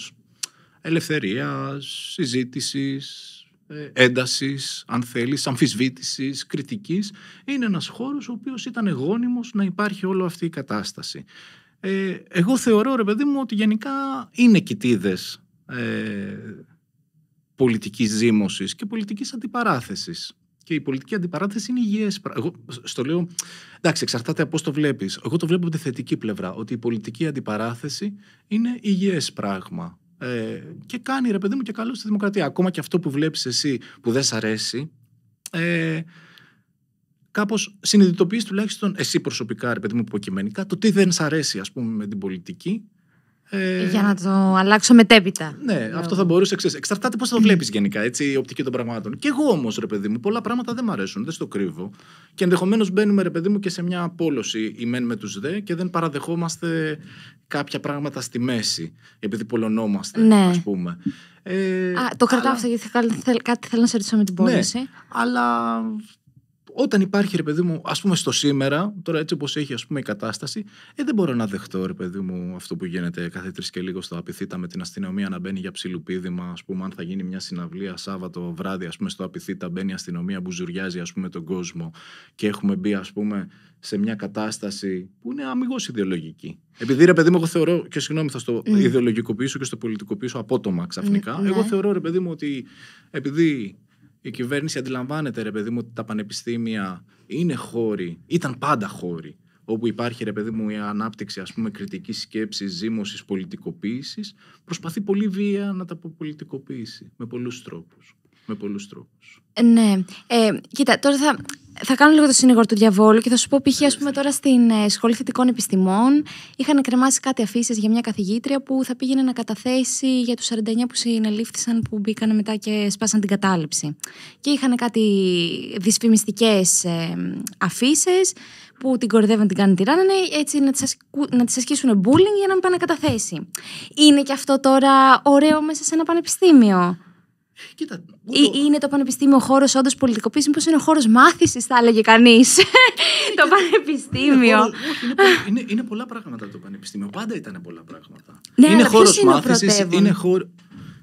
A: ελευθερίας, συζήτησης, ε, Έντασης, αν θέλεις, αμφισβήτησης κριτικής. Είναι ένας χώρος ο οποίος ήταν εγώνιμος να υπάρχει όλη αυτή η κατάσταση. Ε, εγώ θεωρώ, ρε παιδί μου, ότι γενικά είναι κοιτίδες ε, πολιτικής ζήμωσης και πολιτικής αντιπαράθεσης. Και η πολιτική αντιπαράθεση είναι υγιές. Εγώ στο λέω. Εντάξει, εξαρτάται από πώς το βλέπεις. Εγώ το βλέπω από τη θετική πλευρά. Ότι η πολιτική αντιπαράθεση είναι υγιές πράγμα. Ε, και κάνει ρε παιδί μου και καλό στη δημοκρατία. Ακόμα και αυτό που βλέπεις εσύ που δεν σ' αρέσει, ε, κάπως συνειδητοποιείς τουλάχιστον εσύ προσωπικά, ρε παιδί μου, υποκειμενικά, το τι δεν σ' αρέσει, ας πούμε, με την πολιτική ε... Για να το
B: αλλάξω μετέπειτα. Ναι, αυτό
A: θα μπορούσε. Ξέρεις, εξαρτάται πώς θα το βλέπεις γενικά έτσι, η οπτική των πραγμάτων. Και εγώ όμως, ρε παιδί μου, πολλά πράγματα δεν μου αρέσουν, δεν στο κρύβω. Και ενδεχομένως μπαίνουμε, ρε παιδί μου, και σε μια απόλωση ημέν με τους δε και δεν παραδεχόμαστε κάποια πράγματα στη μέση, επειδή πολωνόμαστε, ναι. ας πούμε. Ε, α
B: πούμε. το κρατάω αλλά... αυτό γιατί κάτι θέλω να σε ρωτήσω με την ναι, πόλωση.
A: αλλά όταν υπάρχει, ρε παιδί μου, ας πούμε στο σήμερα, τώρα έτσι όπως έχει ας πούμε, η κατάσταση, ε, δεν μπορώ να δεχτώ, ρε παιδί μου, αυτό που γίνεται κάθε τρεις και λίγο στο Απιθύτα με την αστυνομία να μπαίνει για ψιλουπίδημα. Ας πούμε, αν θα γίνει μια συναυλία Σάββατο βράδυ, ας πούμε, στο Απιθύτα μπαίνει η αστυνομία, μπουζουριάζει, ας πούμε, τον κόσμο και έχουμε μπει, ας πούμε, σε μια κατάσταση που είναι αμυγός ιδεολογική. Επειδή ρε παιδί μου, εγώ θεωρώ, και συγγνώμη, θα στο ναι. ιδεολογικοποιήσω και στο πολιτικοποιήσω απότομα ξαφνικά. εγώ ναι. θεωρώ, ρε παιδί μου, ότι επειδή η κυβέρνηση αντιλαμβάνεται, ρε παιδί μου, ότι τα πανεπιστήμια είναι χώροι, ήταν πάντα χώροι, όπου υπάρχει, ρε παιδί μου, η ανάπτυξη, ας πούμε, κριτικής σκέψης, ζήμωσης, πολιτικοποίησης, προσπαθεί πολύ βία να τα αποπολιτικοποιήσει, με πολλούς τρόπους. Με πολλούς τρόπους.
B: Ε, ναι. Ε, κοίτα, τώρα θα θα κάνω λίγο το συνήγορο του διαβόλου και θα σου πω π.χ. ας πούμε τώρα στην ε, Σχολή Θετικών Επιστημών είχαν κρεμάσει κάτι αφήσεις για μια καθηγήτρια που θα πήγαινε να καταθέσει για τους 49 που συνελήφθησαν που μπήκαν μετά και σπάσαν την κατάληψη. Και είχαν κάτι δυσφημιστικές ε, αφήσεις που την κορυδεύουν την κάνουν, τυράννανε, έτσι να τις, να τις ασκήσουν bullying για να μην πάνε καταθέσει. Είναι και αυτό τώρα ωραίο μέσα σε ένα πανεπιστήμιο. Κοίτα, Είναι το πανεπιστήμιο χώρος όντως πολιτικοποίησης, μήπως είναι ο χώρος μάθησης, θα έλεγε κανείς. το πανεπιστήμιο. Είναι,
A: είναι, είναι, πολλά πράγματα το πανεπιστήμιο. Πάντα ήταν πολλά πράγματα.
B: Ναι, είναι χώρο μάθηση. Είναι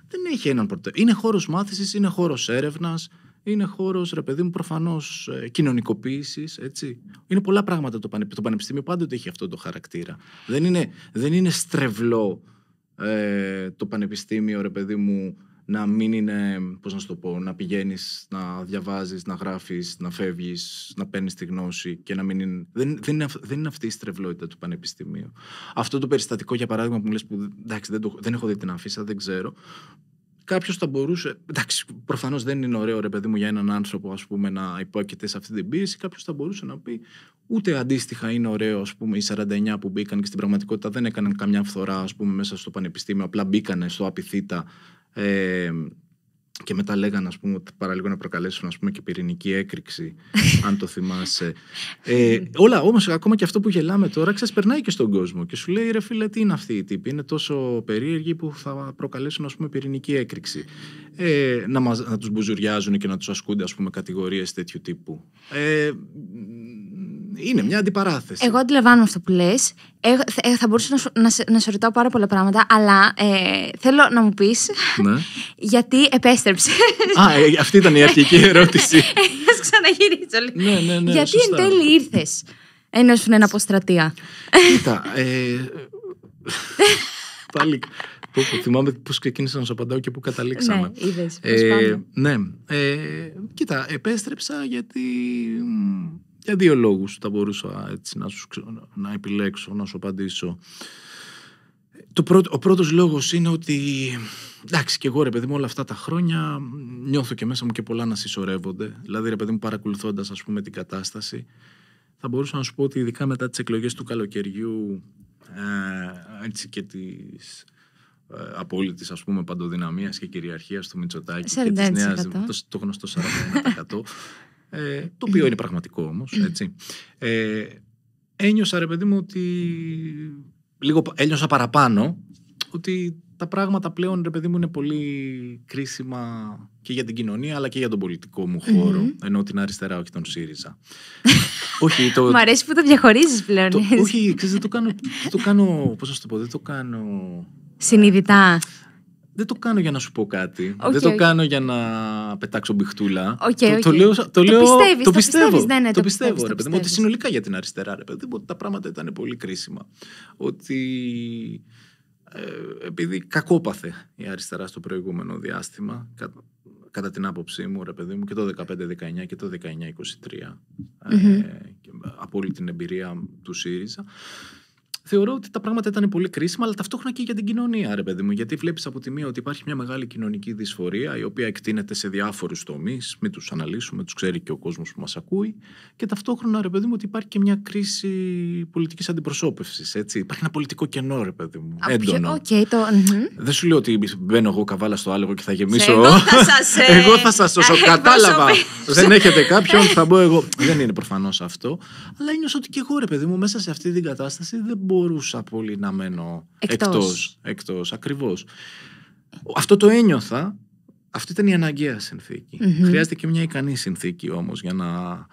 A: Δεν έχει έναν πρωτέ. Είναι χώρος μάθησης, είναι χώρος έρευνας. Είναι χώρος, ρε παιδί μου, προφανώς ε, κοινωνικοποίησης. Είναι πολλά πράγματα το, πανεπιστήμιο το πανεπιστήμιο. Πάντοτε έχει αυτό το χαρακτήρα. Δεν είναι, δεν είναι στρεβλό ε, το πανεπιστήμιο, ρε παιδί μου, να μην είναι, πώς να σου το πω, να πηγαίνεις, να διαβάζεις, να γράφεις, να φεύγεις, να παίρνεις τη γνώση και να μην είναι... Δεν, δεν, είναι, δεν αυτή η στρεβλότητα του πανεπιστημίου. Αυτό το περιστατικό, για παράδειγμα, που μου λες που εντάξει, δεν, το, δεν έχω δει την αφήσα, δεν ξέρω, κάποιος θα μπορούσε. Εντάξει, προφανώς δεν είναι ωραίο ρε παιδί μου για έναν άνθρωπο ας πούμε, να υπόκειται σε αυτή την πίεση. Κάποιος θα μπορούσε να πει, ούτε αντίστοιχα είναι ωραίο, ας πούμε, οι 49 που μπήκαν και στην πραγματικότητα δεν έκαναν καμιά φθορά πούμε, μέσα στο πανεπιστήμιο. Απλά μπήκανε στο απειθήτα και μετά λέγανε, ας πούμε, ότι παραλίγο να προκαλέσουν ας πούμε, και πυρηνική έκρηξη, αν το θυμάσαι. Ε, όλα όμως, ακόμα και αυτό που γελάμε τώρα, περνάει και στον κόσμο. Και σου λέει, ρε φίλε, τι είναι αυτή η τύπη. Είναι τόσο περίεργη που θα προκαλέσουν ας πούμε, πυρηνική έκρηξη. Ε, να, μας, να τους μπουζουριάζουν και να τους ασκούνται ας πούμε, κατηγορίες τέτοιου τύπου. Ε, είναι μια αντιπαράθεση. Εγώ
B: αντιλαμβάνομαι αυτό που λες. Ε, θα μπορούσα να σου, να, σε, ρωτάω πάρα πολλά πράγματα, αλλά ε, θέλω να μου πεις ναι. γιατί επέστρεψε. Α, ε,
A: αυτή ήταν η αρχική ερώτηση. Ε, Ας ξαναγυρίσω λίγο. Ναι, ναι, ναι, γιατί σωστά. εν τέλει
B: ήρθες ενώ σου είναι αποστρατεία.
A: Κοίτα. Ε, πάλι. Που, θυμάμαι πώς ξεκίνησα να σου απαντάω και πού καταλήξαμε. Ναι, είδες, ε, ναι. Ε, κοίτα, επέστρεψα γιατί για δύο λόγους θα μπορούσα έτσι, να, σου, να επιλέξω, να σου απαντήσω. Το πρώτο, ο πρώτος λόγος είναι ότι, εντάξει και εγώ ρε παιδί μου όλα αυτά τα χρόνια νιώθω και μέσα μου και πολλά να συσσωρεύονται. Δηλαδή ρε παιδί μου παρακολουθώντας ας πούμε την κατάσταση θα μπορούσα να σου πω ότι ειδικά μετά τις εκλογές του καλοκαιριού ε, έτσι και τις ε, απόλυτης ας πούμε παντοδυναμίας και κυριαρχίας του Μητσοτάκη 40%. και της νέας, το, το γνωστό 40%. Ε, το οποίο είναι πραγματικό όμως, έτσι. Ε, ένιωσα ρε παιδί μου ότι λίγο ένιωσα παραπάνω ότι τα πράγματα πλέον ρε παιδί μου είναι πολύ κρίσιμα και για την κοινωνία αλλά και για τον πολιτικό μου χωρο ενώ την αριστερά όχι τον ΣΥΡΙΖΑ όχι, το... Μ' αρέσει
B: που το διαχωρίζεις
A: πλέον το... όχι ξέρεις δεν το κάνω, το κάνω πώς το πω δεν το κάνω Συνειδητά. Ε, δεν το κάνω για να σου πω κάτι. δεν το κάνω για να πετάξω μπιχτούλα. το, το, λέω. Το, το, λέω, ναι, ναι, το πιστεύω. το, πιστεύω, ρε παιδί Ότι συνολικά για την αριστερά, ρε παιδί μου, τα πράγματα ήταν πολύ κρίσιμα. Ότι. Ε, επειδή κακόπαθε η αριστερά στο προηγούμενο διάστημα, κατά την άποψή μου, ρε παιδί μου, και το 15-19 και το 19-23, ε, από όλη την εμπειρία του ΣΥΡΙΖΑ θεωρώ ότι τα πράγματα ήταν πολύ κρίσιμα, αλλά ταυτόχρονα και για την κοινωνία, ρε παιδί μου. Γιατί βλέπεις από τη μία ότι υπάρχει μια μεγάλη κοινωνική δυσφορία, η οποία εκτείνεται σε διάφορους τομείς. Μην τους αναλύσουμε, τους ξέρει και ο κόσμος που μας ακούει. Και ταυτόχρονα, ρε παιδί μου, ότι υπάρχει και μια κρίση πολιτικής αντιπροσώπευσης. Υπάρχει ένα πολιτικό κενό, ρε παιδί μου. έντονο. Okay, το... Δεν σου λέω ότι μπαίνω εγώ καβάλα στο άλογο και θα γεμίσω. εγώ θα σας ε, σώσω. Κατάλαβα δεν έχετε κάποιον, θα μπω εγώ. Δεν είναι προφανώς αυτό. Αλλά ένιωσα ότι και εγώ, ρε παιδί μου, μέσα σε αυτή την κατάσταση δεν μπορούσα πολύ να μένω εκτός. Εκτός, ακριβώς. Αυτό το ένιωθα. Αυτή ήταν η αναγκαία συνθήκη. Mm-hmm. Χρειάζεται και μια ικανή συνθήκη όμως για να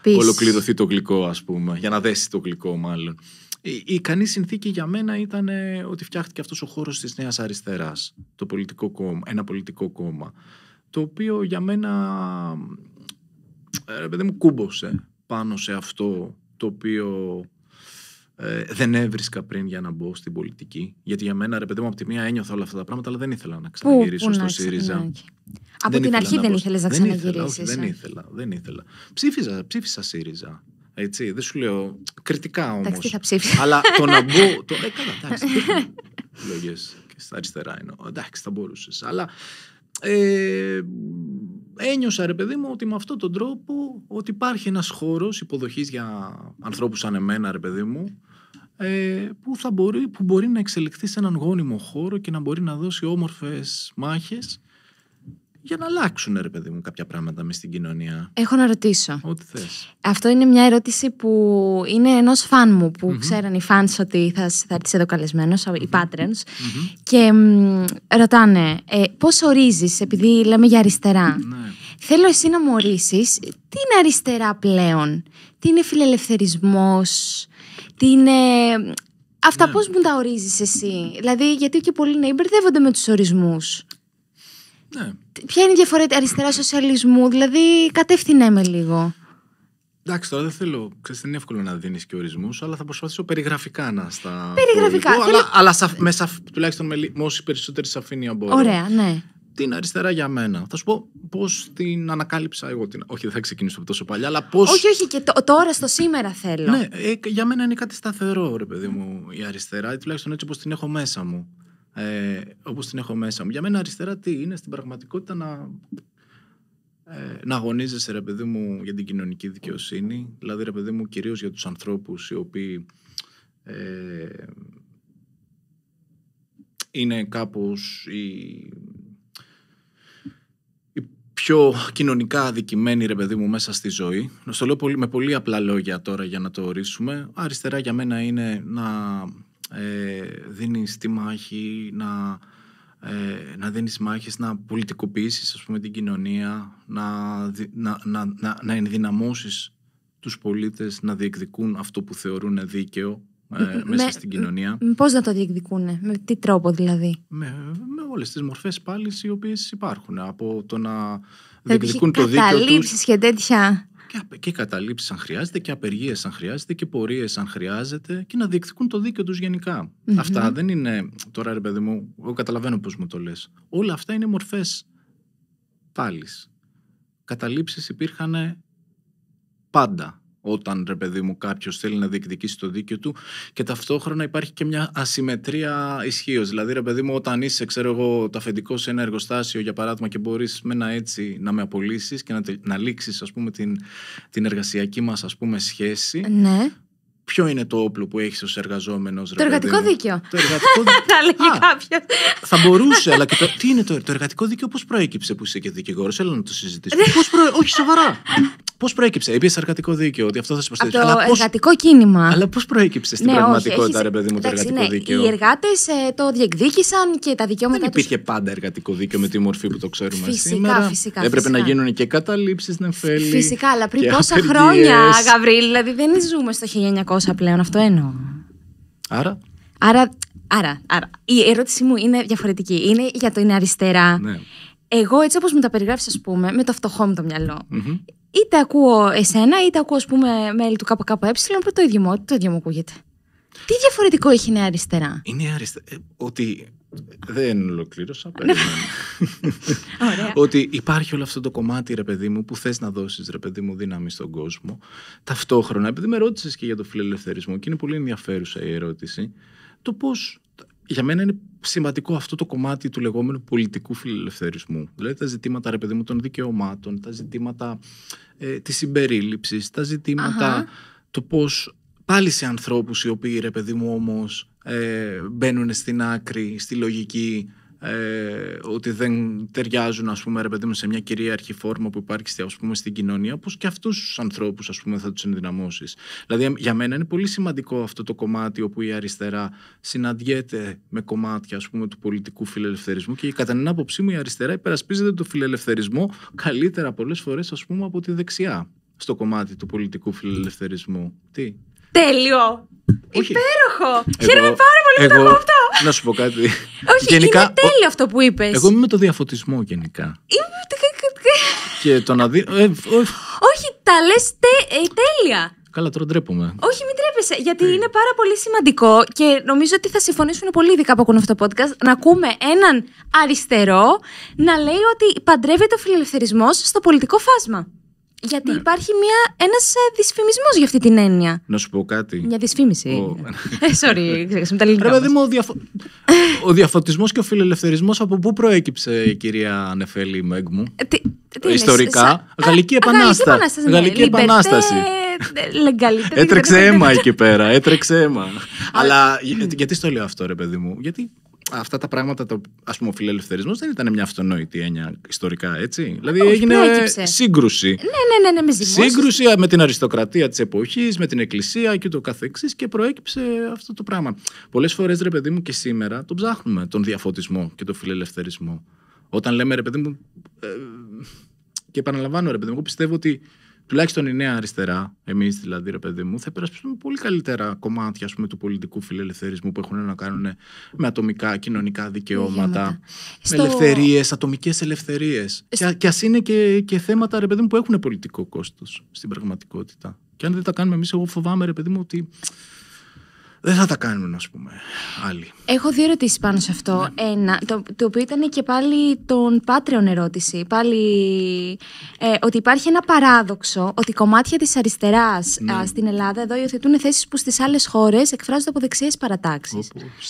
A: Peace. ολοκληρωθεί το γλυκό, ας πούμε. Για να δέσει το γλυκό, μάλλον. Η ικανή συνθήκη για μένα ήταν ε, ότι φτιάχτηκε αυτός ο χώρος της νέας αριστεράς, το πολιτικό κόμμα, ένα πολιτικό κόμμα, το οποίο για μένα ε, ρε παιδί μου κούμποσε ναι. πάνω σε αυτό το οποίο ε, δεν έβρισκα πριν για να μπω στην πολιτική. Γιατί για μένα, ρε παιδί μου, από τη μία ένιωθα όλα αυτά τα πράγματα, αλλά δεν ήθελα να ξαναγυρίσω στο ΣΥΡΙΖΑ. Από την αρχή δεν ήθελες να ξαναγυρίσει. Δεν, δεν ήθελα, δεν ήθελα. Ψήφιζα, ψήφισα ΣΥΡΙΖΑ. Έτσι, δεν σου λέω κριτικά όμω. Εντάξει, θα ψήφισα. Αλλά το να μπω. Το... Ε, καλά, εντάξει. Λόγε και στα αριστερά εννοώ. Εντάξει, θα μπορούσες. Αλλά. Ε, ένιωσα ρε παιδί μου ότι με αυτόν τον τρόπο ότι υπάρχει ένας χώρος υποδοχής για ανθρώπους σαν εμένα ρε παιδί μου ε, που, θα μπορεί, που μπορεί να εξελιχθεί σε έναν γόνιμο χώρο και να μπορεί να δώσει όμορφες μάχες για να αλλάξουν, ρε παιδί μου, κάποια πράγματα μες στην κοινωνία.
B: Έχω να ρωτήσω. Ό,τι θες. Αυτό είναι μια ερώτηση που είναι ενός φαν μου που mm-hmm. ξέραν οι φαν ότι θα, θα έρθεις εδώ οι patrons. Και μ, ρωτάνε, ε, πώς ορίζεις, επειδή λέμε για αριστερά. Ναι. Θέλω εσύ να μου ορίσει τι είναι αριστερά πλέον, τι είναι φιλελευθερισμός, τι είναι Αυτά ναι. πώς μου τα ορίζεις εσύ. Δηλαδή, γιατί και πολλοί νέοι μπερδεύονται με τους ορισμούς. Ναι. Ποια είναι η διαφορά αριστεράς σοσιαλισμού, δηλαδή κατεύθυνέ με λίγο.
A: Εντάξει, τώρα δεν θέλω. Ξέρεις, δεν είναι εύκολο να δίνεις και ορισμούς, αλλά θα προσπαθήσω περιγραφικά να στα. Περιγραφικά. Πω, Αλλά, αλλά σαφ, με τουλάχιστον με, όση περισσότερη σαφήνεια μπορώ. Ωραία, ναι. Την αριστερά για μένα. Θα σου πω πώς την ανακάλυψα εγώ. Την... Όχι, δεν θα ξεκινήσω από τόσο παλιά, αλλά πώς. Όχι,
B: όχι, και το, τώρα στο σήμερα θέλω. Ναι, ε,
A: για μένα είναι κάτι σταθερό, ρε παιδί μου, η αριστερά, τουλάχιστον έτσι όπως την έχω μέσα μου ε, όπως την έχω μέσα μου. Για μένα αριστερά τι είναι στην πραγματικότητα να, ε, να αγωνίζεσαι ρε παιδί μου για την κοινωνική δικαιοσύνη, δηλαδή ρε παιδί μου κυρίως για τους ανθρώπους οι οποίοι ε, είναι κάπως οι, πιο κοινωνικά αδικημένοι ρε παιδί μου μέσα στη ζωή. Να στο λέω με πολύ απλά λόγια τώρα για να το ορίσουμε. Αριστερά για μένα είναι να ε, δίνεις τη μάχη, να, ε, να να πολιτικοποιήσεις την κοινωνία, να, να, να, να, να ενδυναμώσεις τους πολίτες να διεκδικούν αυτό που θεωρούν δίκαιο ε, μέσα στην κοινωνία.
B: Πώς να το διεκδικούν, με τι τρόπο δηλαδή.
A: Με, με όλες τις μορφές πάλι οι οποίες υπάρχουν. Από το να διεκδικούν το δίκαιο τους.
B: και τέτοια
A: και καταλήψεις αν χρειάζεται και απεργίες αν χρειάζεται και πορείες αν χρειάζεται και να διεκδικούν το δίκαιο τους γενικα Αυτά δεν είναι. Τώρα ρε παιδί μου, εγώ καταλαβαίνω πώς μου το λες. Όλα αυτά είναι μορφές πάλι. Καταλήψει υπήρχαν πάντα όταν ρε παιδί μου κάποιος θέλει να διεκδικήσει το δίκαιο του και ταυτόχρονα υπάρχει και μια ασυμμετρία ισχύως. Δηλαδή, ρε παιδί μου, όταν είσαι, ξέρω εγώ, το αφεντικό σε ένα εργοστάσιο για παράδειγμα και μπορείς με ένα έτσι να με απολύσεις και να, να λήξεις, ας πούμε, την, την εργασιακή μας σχέση. Ναι. Ποιο είναι το όπλο που έχεις ως εργαζόμενος, Το εργατικό παιδί,
B: δίκαιο. Το εργατικό δίκαιο. Τα κάποιος.
A: Θα μπορούσε, αλλά το. Τι είναι το, το εργατικό δίκαιο, πώς προέκυψε που είσαι και δικηγόρος, έλα να το συζητήσουμε. πώς Όχι, σοβαρά. Πώς προέκυψε, είπε εργατικό δίκαιο, ότι αυτό θα σα προσθέσει. το αλλά πώς... εργατικό κίνημα. Αλλά πώς προέκυψε στην ναι, πραγματικότητα, έχεις... ρε παιδί μου, το εργατικό ναι. δίκαιο. Οι
B: εργάτες ε, το διεκδίκησαν και τα δικαιώματα. Δεν
A: υπήρχε τους... πάντα εργατικό δίκαιο με τη μορφή που το ξέρουμε φυσικά, σήμερα. Φυσικά. Έπρεπε φυσικά. να γίνουν και καταλήψεις, νεφέλη. Φυσικά, αλλά πριν πόσα απεργίες. χρόνια, Γαβρίλη,
B: δηλαδή δεν ζούμε στο 1900 πλέον, αυτό εννοώ. Άρα. Άρα, άρα, άρα. Η ερώτησή μου είναι διαφορετική. Είναι για το είναι αριστερά. Ναι. Εγώ έτσι όπως μου τα περιγράφεις, ας πούμε, με το φτωχό μου το μυαλο είτε ακούω εσένα, είτε ακούω, ας πούμε, μέλη του ΚΚΕ, που το ίδιο μου, το ίδιο μου ακούγεται. Τι διαφορετικό έχει η Νέα Αριστερά.
A: Η Νέα Αριστερά. Ε, ότι. Δεν ολοκλήρωσα. Ναι. ότι υπάρχει όλο αυτό το κομμάτι, ρε παιδί μου, που θες να δώσεις, ρε παιδί μου, δύναμη στον κόσμο. Ταυτόχρονα, επειδή με ρώτησες και για το φιλελευθερισμό, και είναι πολύ ενδιαφέρουσα η ερώτηση, το πώς για μένα είναι σημαντικό αυτό το κομμάτι του λεγόμενου πολιτικού φιλελευθερισμού. Δηλαδή τα ζητήματα, ρε παιδί μου, των δικαιωμάτων, τα ζητήματα ε, της συμπερίληψης, τα ζητηματα του το πώς πάλι σε ανθρώπους οι οποίοι, ρε παιδί μου, όμως ε, μπαίνουν στην άκρη, στη λογική ε, ότι δεν ταιριάζουν ας πούμε ρε παιδί μου σε μια κυρίαρχη φόρμα που υπάρχει ας πούμε στην κοινωνία πως και αυτούς τους ανθρώπους ας πούμε θα τους ενδυναμώσεις δηλαδή για μένα είναι πολύ σημαντικό αυτό το κομμάτι όπου η αριστερά συναντιέται με κομμάτια ας πούμε του πολιτικού φιλελευθερισμού και κατά την άποψή μου η αριστερά υπερασπίζεται το φιλελευθερισμό καλύτερα πολλές φορές ας πούμε από τη δεξιά στο κομμάτι του πολιτικού φιλελευθερισμού. Τι?
B: Τέλειο! Υπέροχο! Εγώ, Χαίρομαι πάρα πολύ εγώ, που το αυτό.
A: Να σου πω κάτι. Όχι, γενικά, είναι τέλειο
B: αυτό που είπες. Εγώ είμαι
A: με το διαφωτισμό γενικά. Και το να δει. Ε, ε, ε.
B: όχι, τα λες τέλεια.
A: Καλά, τώρα ντρέπομαι.
B: Όχι, μην τρέπεσαι, γιατί είναι πάρα πολύ σημαντικό και νομίζω ότι θα συμφωνήσουν πολύ ειδικά από ακούν αυτό το podcast να ακούμε έναν αριστερό να λέει ότι παντρεύεται ο φιλελευθερισμός στο πολιτικό φάσμα. Γιατί ναι. υπάρχει μια, ένας ε, δυσφημισμός για αυτή την έννοια.
A: Να σου πω κάτι.
B: Μια δυσφήμιση. Oh. Sorry, ξέχασα τα ελληνικά Ρε ο, διαφο...
A: ο διαφωτισμός και ο φιλελευθερισμός από πού προέκυψε η κυρία Νεφέλη Μέγμου μου. Ε, τι, τι Ιστορικά, Σα... Γαλλική Επανάσταση. Γαλλική, Γαλλική Επανάσταση.
B: Ναι, έτρεξε αίμα εκεί
A: πέρα, έτρεξε αίμα. Αλλά γιατί στο λέω αυτό ρε παιδί μου, γιατί αυτά τα πράγματα, το, ας πούμε ο φιλελευθερισμός δεν ήταν μια αυτονόητη έννοια ιστορικά έτσι. Δηλαδή Όχι, έγινε σύγκρουση. Ναι,
B: ναι, ναι, ναι με ζυμώσεις. Σύγκρουση
A: με την αριστοκρατία της εποχής, με την εκκλησία και το καθεξής και προέκυψε αυτό το πράγμα. Πολλές φορές ρε παιδί μου και σήμερα τον ψάχνουμε τον διαφωτισμό και τον φιλελευθερισμό. Όταν λέμε ρε παιδί μου... Ε, και επαναλαμβάνω ρε παιδί μου, εγώ πιστεύω ότι τουλάχιστον η νέα αριστερά, εμείς δηλαδή, ρε παιδί μου, θα υπερασπιστούμε πολύ καλύτερα κομμάτια ας πούμε, του πολιτικού φιλελευθερισμού που έχουν να κάνουν με ατομικά κοινωνικά δικαιώματα, με ελευθερίες, ατομικές ελευθερίες. Και, και ας είναι και, και θέματα, ρε παιδί μου, που έχουν πολιτικό κόστος στην πραγματικότητα. Και αν δεν τα κάνουμε εμείς, εγώ φοβάμαι, ρε παιδί μου, ότι δεν θα τα κάνουν, α πούμε, άλλοι.
B: Έχω δύο ερωτήσεις πάνω σε αυτό. Ναι. Ένα, το, το οποίο ήταν και πάλι τον Patreon ερώτηση. Πάλι ε, ότι υπάρχει ένα παράδοξο ότι κομμάτια της αριστεράς ναι. στην Ελλάδα εδώ υιοθετούν θέσεις που στις άλλες χώρες εκφράζονται από δεξιές παρατάξεις.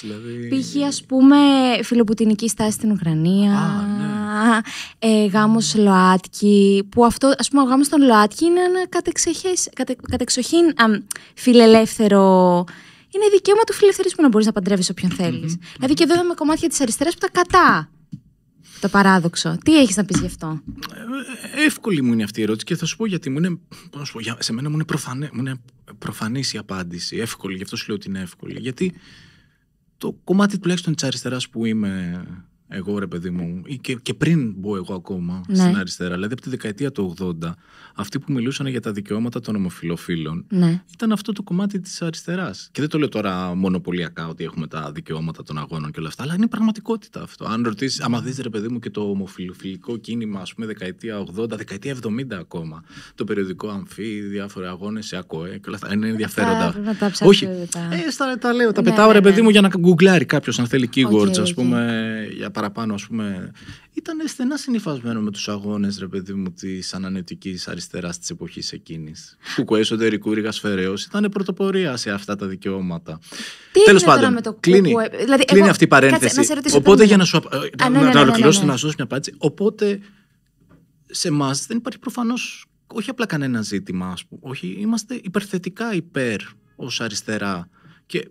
B: Δηλαδή... Π.χ. ας πούμε φιλοπουτινική στάση στην Ουκρανία. ναι. ε, γάμος ΛΟΑΤΚΙ. Που αυτό, ας πούμε, ο γάμος των ΛΟΑΤΚΙ είναι ένα κατεξοχήν φιλελεύθερο είναι δικαίωμα του φιλελευθερισμού να μπορείς να παντρεύεις όποιον θέλεις. Mm-hmm. Δηλαδή και εδώ είδαμε κομμάτια της αριστεράς που τα κατά. Το παράδοξο. Τι έχεις να πεις γι' αυτό.
A: Ε, ε, εύκολη μου είναι αυτή η ερώτηση και θα σου πω γιατί μου είναι. Πώς πω, για, σε μένα μου είναι, προφανέ, μου είναι προφανής η απάντηση. Εύκολη, γι' αυτό σου λέω ότι είναι εύκολη. Γιατί το κομμάτι τουλάχιστον της αριστεράς που είμαι εγώ ρε παιδί μου, ή και, και πριν μπω εγώ ακόμα ναι. στην αριστερά, δηλαδή από τη δεκαετία του 80, αυτοί που μιλούσαν για τα δικαιώματα των ομοφυλοφίλων ναι. ήταν αυτό το κομμάτι της αριστεράς. Και δεν το λέω τώρα μονοπωλιακά ότι έχουμε τα δικαιώματα των αγώνων και όλα αυτά, αλλά είναι πραγματικότητα αυτό. Αν ρωτήσεις, άμα δεις ρε παιδί μου και το ομοφιλοφιλικό κίνημα, ας πούμε, δεκαετία 80, δεκαετία 70 ακόμα, το περιοδικό αμφί, διάφοροι αγώνες σε ακοέ και όλα αυτά. Είναι ενδιαφέροντα. Όχι. Ε, τα λέω, τα ναι, πετάω ναι, ρε παιδί μου για να γκουγκλάρει κάποιος αν θέλει keywords, okay, α πούμε, για παραπάνω, πούμε, ήταν στενά συνυφασμένο με τους αγώνες ρε παιδί μου, της ανανεωτικής αριστεράς της εποχής εκείνης. που εσωτερικού, ρήγα Φεραίος, ήταν πρωτοπορία σε αυτά τα δικαιώματα.
B: Τι Τέλος πάντων, με το κλείνει, ε, Δηλαδή, κλείνει εγώ... αυτή η παρένθεση. Κάτσε, να σε Οπότε για να σου απαντήσω. Ε, να ναι, ναι, ναι, ολοκληρώσω, να σου
A: δώσω μια απάντηση. Οπότε σε εμάς δεν υπάρχει προφανώς όχι απλά κανένα ζήτημα, ας πούμε. Όχι, είμαστε υπερθετικά υπέρ ως αριστερά. Και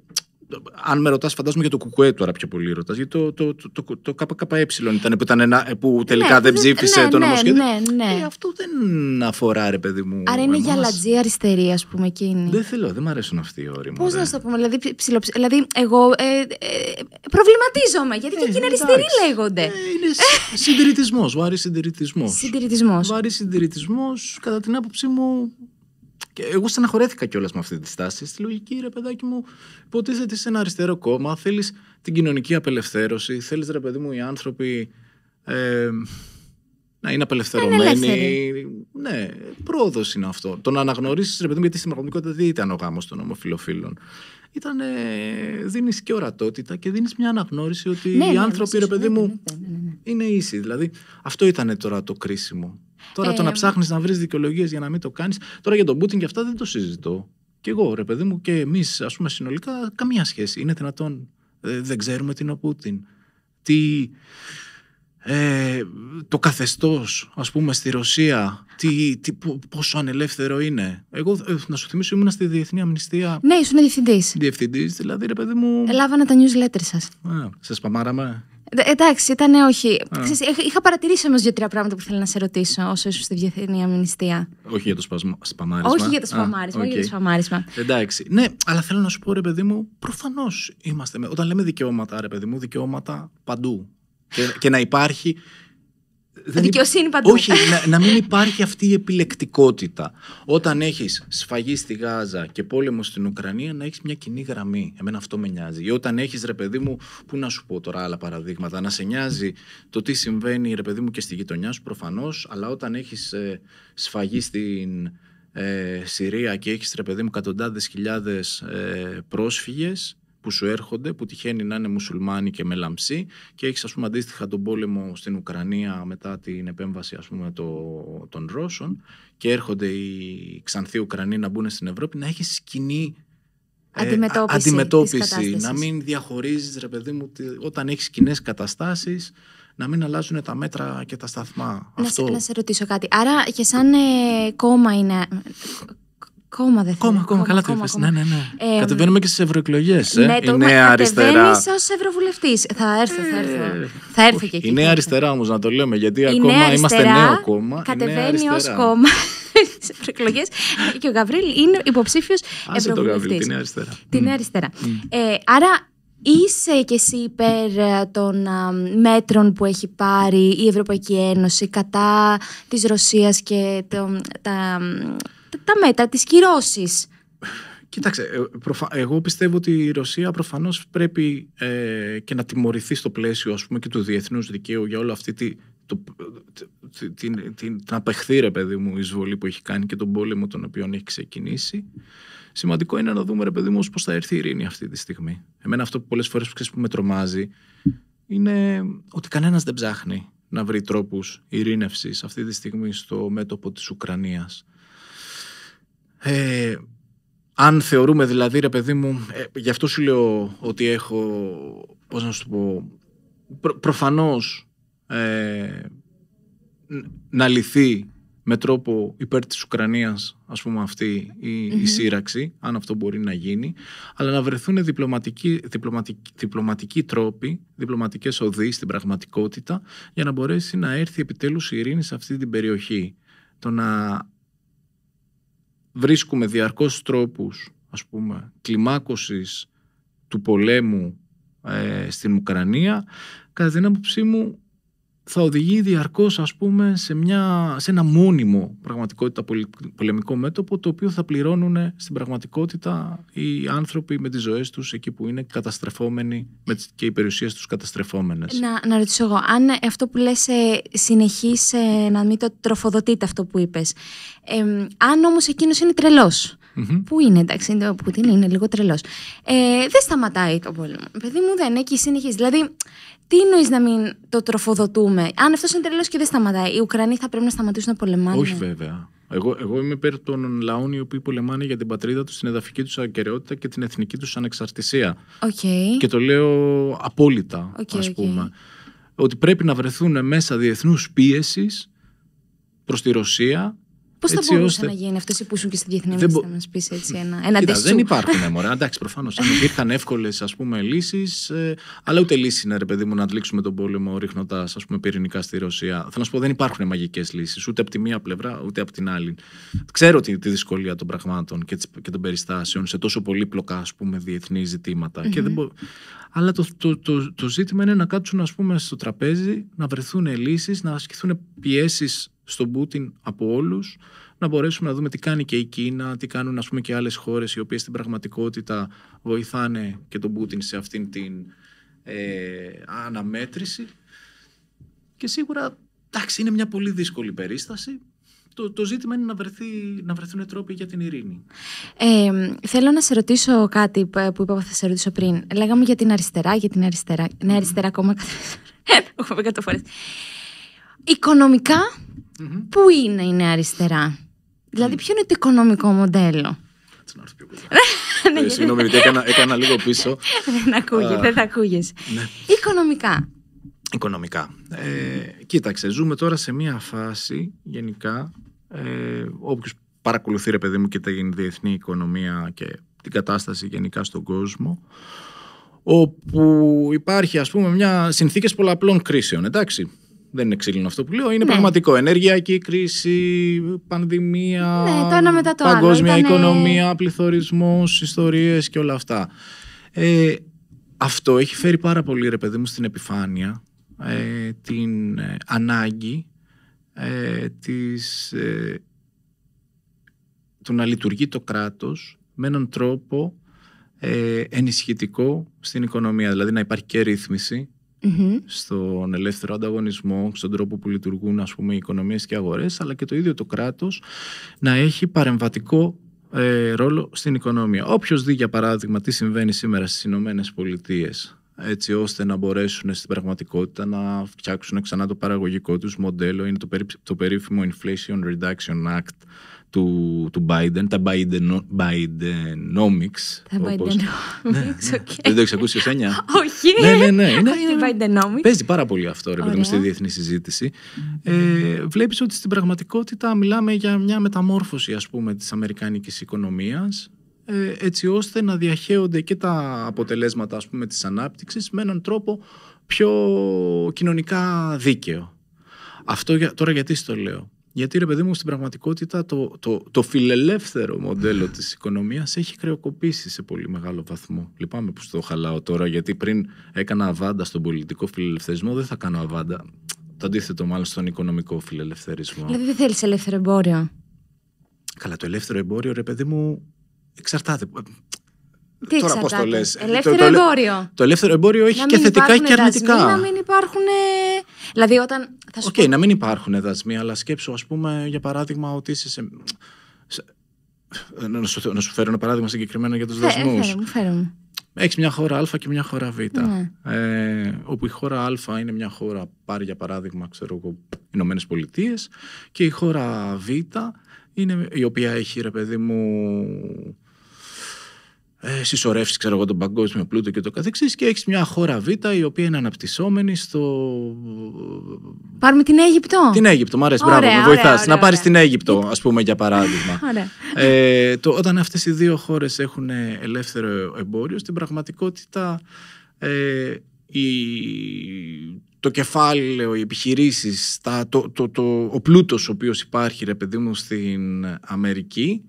A: αν με ρωτάς, φαντάζομαι για το Κουκουέ τώρα πιο πολύ ρωτάς. Γιατί το, το, το, το, ΚΚΕ ήταν, που, που ναι, τελικά δεν ψήφισε ναι, το ναι, νομοσχέδιο.
B: Ναι, ναι, ε, αυτό
A: δεν αφορά, ρε παιδί μου. Άρα είναι για λατζή
B: αριστερή, ας πούμε, εκείνη. Δεν θέλω, δεν μου αρέσουν αυτοί οι όροι. Πώ να σου το πούμε, δηλαδή, δηλαδή εγώ ε, ε, προβληματίζομαι, γιατί και εκείνοι αριστεροί λέγονται.
A: είναι συντηρητισμός, βάρη συντηρητισμός. Συντηρητισμός. συντηρητισμός, κατά την άποψή μου, και εγώ στεναχωρέθηκα κιόλας με αυτή τη στάση. Στη λογική, ρε παιδάκι μου, υποτίθεται σε ένα αριστερό κόμμα, θέλεις την κοινωνική απελευθέρωση, θέλεις ρε παιδί μου οι άνθρωποι. Ε, να είναι απελευθερωμένοι. Ναι, πρόοδος είναι αυτό. Το να αναγνωρίσεις, ρε παιδί μου, γιατί στην πραγματικότητα δεν ήταν ο γάμος των ομοφυλοφίλων. Ήταν. Ε, δίνεις και ορατότητα και δίνεις μια αναγνώριση ότι ναι, οι ναι, ναι, άνθρωποι, ναι, ρε παιδί μου, είναι ίσοι. Δηλαδή, αυτό ήταν τώρα το κρίσιμο. Τώρα το να ψάχνεις να βρεις δικαιολογίες για να μην το κάνεις. Τώρα για τον Πούτιν και αυτά δεν το συζητώ. Και εγώ, ρε παιδί μου, και εμείς, ας πούμε, συνολικά, καμία σχέση. Είναι δυνατόν. Ε, δεν ξέρουμε τι είναι ο Πούτιν. Τι. Ε, το καθεστώς, ας πούμε στη Ρωσία τι, τι, πόσο ανελεύθερο είναι εγώ ε, να σου θυμίσω ήμουν στη Διεθνή Αμνηστία ναι ήσουν διευθυντής. Διευθυντής, δηλαδή ρε παιδί μου ελάβανα τα newsletter σας. ε, παμάραμε
B: ε, εντάξει, ήταν όχι. ειχα είχα παρατηρήσει όμως δύο-τρία πράγματα που θέλω να σε ρωτήσω όσο ήσουν στη διεθνή αμυνιστία.
A: Όχι για το σπασμα... σπαμάρισμα. Όχι για το σπαμάρισμα, για το σπαμάρισμα. Εντάξει. Ναι, αλλά θέλω να σου πω, ρε παιδί μου, προφανώς είμαστε. Όταν λέμε δικαιώματα, ρε παιδί μου, δικαιώματα παντού. Και, και να υπάρχει
B: δεν Δικαιοσύνη Όχι, να,
A: να, μην υπάρχει αυτή η επιλεκτικότητα. Όταν έχεις σφαγή στη Γάζα και πόλεμο στην Ουκρανία, να έχεις μια κοινή γραμμή. Εμένα αυτό με νοιάζει. Ή όταν έχεις, ρε παιδί μου, πού να σου πω τώρα άλλα παραδείγματα, να σε νοιάζει το τι συμβαίνει, ρε παιδί μου, και στη γειτονιά σου προφανώς, αλλά όταν έχεις ε, σφαγή στην ε, Συρία και έχεις, ρε παιδί μου, εκατοντάδες χιλιάδες ε, πρόσφυγες, που σου έρχονται, που τυχαίνει να είναι μουσουλμάνοι και μελαμψοί και έχεις ας πούμε αντίστοιχα τον πόλεμο στην Ουκρανία μετά την επέμβαση ας πούμε το, των Ρώσων και έρχονται οι ξανθοί Ουκρανοί να μπουν στην Ευρώπη να έχεις κοινή ε, αντιμετώπιση, να μην διαχωρίζεις ρε παιδί μου όταν έχεις κοινές καταστάσεις να μην αλλάζουν τα μέτρα και τα σταθμά. Να, Αυτό... σε, να σε
B: ρωτήσω κάτι. Άρα και σαν ε, κόμμα είναι, Κόμμα δεν Κόμμα, κόμμα, καλά το είπε.
A: Ναι, ναι, ναι. Ε, Κατεβαίνουμε και στις ευρωεκλογές. Ε. Ναι, η νέα αριστερά. ως
B: ευρωβουλευτής. Θα έρθω, θα έρθω. θα έρθει ε, και εκεί. Η νέα
A: αριστερά όμως, να το λέμε, γιατί ακόμα είμαστε νέο κόμμα. Κατεβαίνει ως κόμμα
B: στις ευρωεκλογές. και ο Γαβρίλη είναι υποψήφιος ευρωβουλευτής. Την νέα
A: αριστερά. Την
B: αριστερά. Ε, άρα Είσαι και εσύ υπέρ ε, των μέτρων που έχει πάρει η Ευρωπαϊκή Ένωση κατά της Ρωσίας και το, τα, τα μέτρα, τι κυρώσει.
A: Κοίταξε, ε, εγώ πιστεύω ότι η Ρωσία προφανώς πρέπει ε, και να τιμωρηθεί στο πλαίσιο ας πούμε, και του διεθνούς δικαίου για όλη αυτή τη, το, την, την, την, απεχθή, ρε παιδί μου, εισβολή που έχει κάνει και τον πόλεμο τον οποίο έχει ξεκινήσει. Σημαντικό είναι να δούμε, ρε παιδί μου, πώς θα έρθει η ειρήνη αυτή τη στιγμή. Εμένα αυτό που πολλές φορές που με τρομάζει είναι ότι κανένας δεν ψάχνει να βρει τρόπους ειρήνευσης αυτή τη στιγμή στο μέτωπο της Ουκρανίας. Ε, αν θεωρούμε δηλαδή ρε παιδί μου, ε, γι' αυτό σου λέω ότι έχω, πώς να σου πω, προφανώς ε, να λυθεί με τρόπο υπέρ της Ουκρανίας ας πούμε αυτή η, σύραξη αν αυτό μπορεί να γίνει αλλά να βρεθούν διπλωματικοί, διπλωματικοί, διπλωματικοί τρόποι διπλωματικές οδοί στην πραγματικότητα για να μπορέσει να έρθει επιτέλους η ειρήνη σε αυτή την περιοχή το να βρίσκουμε διαρκώς τρόπους ας πούμε, κλιμάκωσης του πολέμου ε, στην Ουκρανία, κατά την άποψή μου θα οδηγεί διαρκώς ας πούμε σε, μια, σε ένα μόνιμο πραγματικότητα πολεμικό μέτωπο το οποίο θα πληρώνουν στην πραγματικότητα οι άνθρωποι με τις ζωές τους εκεί που είναι καταστρεφόμενοι και οι περιουσίες τους καταστρεφόμενες.
B: Να, να ρωτήσω εγώ, αν αυτό που λες ε, συνεχίσει να μην το τροφοδοτείτε αυτό που είπες. ε, αν όμως εκείνος εκείνος τρελό. τρελός, Mm-hmm. Πού είναι, εντάξει, είναι ο Πουτίν, είναι λίγο τρελός. Ε, δεν σταματάει το πόλεμο. Παιδί μου δεν έχει συνεχίσει. Δηλαδή, τι εννοείς να μην το τροφοδοτούμε. Αν αυτός είναι τελείω και δεν σταματάει, οι Ουκρανοί θα πρέπει να σταματήσουν να πολεμάνε. Όχι,
A: βέβαια. Εγώ, εγώ είμαι υπέρ των λαών οι οποίοι πολεμάνε για την πατρίδα τους, την εδαφική τους ακαιρεότητα και την εθνική τους ανεξαρτησία.
B: Okay. Και
A: το λέω απόλυτα, okay, α πούμε. Ότι πρέπει να βρεθούν μέσα διεθνούς πίεσης προς τη Ρωσία Πώς θα μπορούσε ώστε... να
B: γίνει αυτό που ήσουν και στη διεθνή να μας πεις έτσι ένα, ένα Κοίτα, Δεν υπάρχουν ναι,
A: μωρά. Εντάξει, προφανώς αν υπήρχαν εύκολες λύσεις, ε, αλλά ούτε λύση είναι ρε παιδί μου να αντλήξουμε τον πόλεμο ρίχνοντας πυρηνικά στη Ρωσία. Θέλω να σου πω, δεν υπάρχουν μαγικές λύσεις ούτε από τη μία πλευρά ούτε από την άλλη. Ξέρω τη, τη δυσκολία των πραγμάτων και, και των περιστάσεων σε τόσο πολύπλοκα ας πούμε, διεθνή ζητήματα. Mm-hmm. Και δεν μπο... Αλλά το, το, το, το, ζήτημα είναι να κάτσουν ας πούμε, στο τραπέζι, να βρεθούν λύσεις, να ασκηθούν πιέσεις στον Πούτιν από όλους να μπορέσουμε να δούμε τι κάνει και η Κίνα, τι κάνουν ας πούμε και άλλες χώρες οι οποίες στην πραγματικότητα βοηθάνε και τον Πούτιν σε αυτήν την ε, αναμέτρηση και σίγουρα εντάξει είναι μια πολύ δύσκολη περίσταση το, το ζήτημα είναι να, βρεθεί, να βρεθούν τρόποι για την ειρήνη.
B: Ε, θέλω να σε ρωτήσω κάτι που είπα θα σε ρωτήσω πριν. Λέγαμε για την αριστερά, για την αριστερά. Ναι, αριστερά ακόμα.
A: Έχω πει
B: Οικονομικά, πού είναι η νέα αριστερά. Δηλαδή, ποιο είναι το οικονομικό μοντέλο. Κάτσε να πιο
A: κοντά. Συγγνώμη, έκανα, έκανα λίγο πίσω.
B: δεν ακούγεται, δεν θα ακούγες. Ναι. Οικονομικά.
A: Οικονομικά. Ε, κοίταξε, ζούμε τώρα σε μια φάση γενικά. Ε, Όποιος παρακολουθεί, ρε παιδί μου, και την διεθνή οικονομία και την κατάσταση γενικά στον κόσμο, όπου υπάρχει ας πούμε μια συνθήκες πολλαπλών κρίσεων, εντάξει δεν είναι ξύλινο αυτό που λέω, είναι ναι. πραγματικό. Ενεργειακή κρίση, πανδημία, ναι, παγκόσμια οικονομία, πληθωρισμός, ιστορίες και όλα αυτά. Ε, αυτό έχει φέρει πάρα πολύ, ρε παιδί μου, στην επιφάνεια ε, την ε, ανάγκη ε, της, ε, του να λειτουργεί το κράτος με έναν τρόπο ε, ενισχυτικό στην οικονομία. Δηλαδή να υπάρχει και ρύθμιση Mm-hmm. στον ελεύθερο ανταγωνισμό, στον τρόπο που λειτουργούν ας πούμε, οι οικονομίες και οι αγορές, αλλά και το ίδιο το κράτος να έχει παρεμβατικό ε, ρόλο στην οικονομία. Όποιος δει για παράδειγμα τι συμβαίνει σήμερα στις Ηνωμένες Πολιτείες έτσι ώστε να μπορέσουν στην πραγματικότητα να φτιάξουν ξανά το παραγωγικό τους μοντέλο. Είναι το, το περίφημο Inflation Reduction Act, του, του Biden, τα Biden, Bidenomics. Τα όπως... Bidenomics, ναι, ναι. Okay. Δεν το έχεις ακούσει ο Όχι. Ναι, ναι, ναι. Είναι,
B: Bidenomics. Παίζει
A: πάρα πολύ αυτό, ρε παιδί μου, στη διεθνή συζήτηση. Ε, βλέπεις ότι στην πραγματικότητα μιλάμε για μια μεταμόρφωση, ας πούμε, της αμερικάνικης οικονομίας, ε, έτσι ώστε να διαχέονται και τα αποτελέσματα, ας πούμε, της ανάπτυξης με έναν τρόπο πιο κοινωνικά δίκαιο. Αυτό για, τώρα γιατί στο λέω. Γιατί ρε παιδί μου, στην πραγματικότητα το, το, το φιλελεύθερο μοντέλο της οικονομίας έχει χρεοκοπήσει σε πολύ μεγάλο βαθμό. Λυπάμαι που στο χαλάω τώρα, γιατί πριν έκανα αβάντα στον πολιτικό φιλελευθερισμό, δεν θα κάνω αβάντα. Το αντίθετο, μάλλον στον οικονομικό φιλελευθερισμό. Δηλαδή,
B: δεν θέλεις ελεύθερο εμπόριο.
A: Καλά, το ελεύθερο εμπόριο, ρε παιδί μου, εξαρτάται. Τι Τώρα πώς το λε. Ελεύθερο εμπόριο. Το, ελεύθερο εμπόριο έχει και θετικά και αρνητικά. Δασμοί, να μην
B: υπάρχουν. Ε, δηλαδή όταν. Θα okay,
A: να μην υπάρχουν δασμοί, αλλά σκέψω, ας πούμε, για παράδειγμα, ότι είσαι σε. σε... Να, σου, να σου φέρω ένα παράδειγμα συγκεκριμένο για τους δασμού. Έχεις μια χώρα Α και μια χώρα Β. Ναι. Ε, όπου η χώρα Α είναι μια χώρα, πάρει για παράδειγμα, ξέρω εγώ, Ηνωμένες Πολιτείες, και η χώρα Β είναι η οποία έχει, ρε παιδί μου, ε, συσσωρεύσει, τον παγκόσμιο πλούτο και το καθεξής. Και έχεις μια χώρα Β η οποία είναι αναπτυσσόμενη στο. Πάρουμε την Αίγυπτο. Την Αίγυπτο, μου αρέσει, μπράβο, με Να πάρεις την Αίγυπτο, ας πούμε, για παράδειγμα. Ε, το, όταν αυτές οι δύο χώρες έχουν ελεύθερο εμπόριο, στην πραγματικότητα ε, η, το κεφάλαιο, οι επιχειρήσεις, το, το, το, ο πλούτος ο οποίος υπάρχει, ρε παιδί μου, στην Αμερική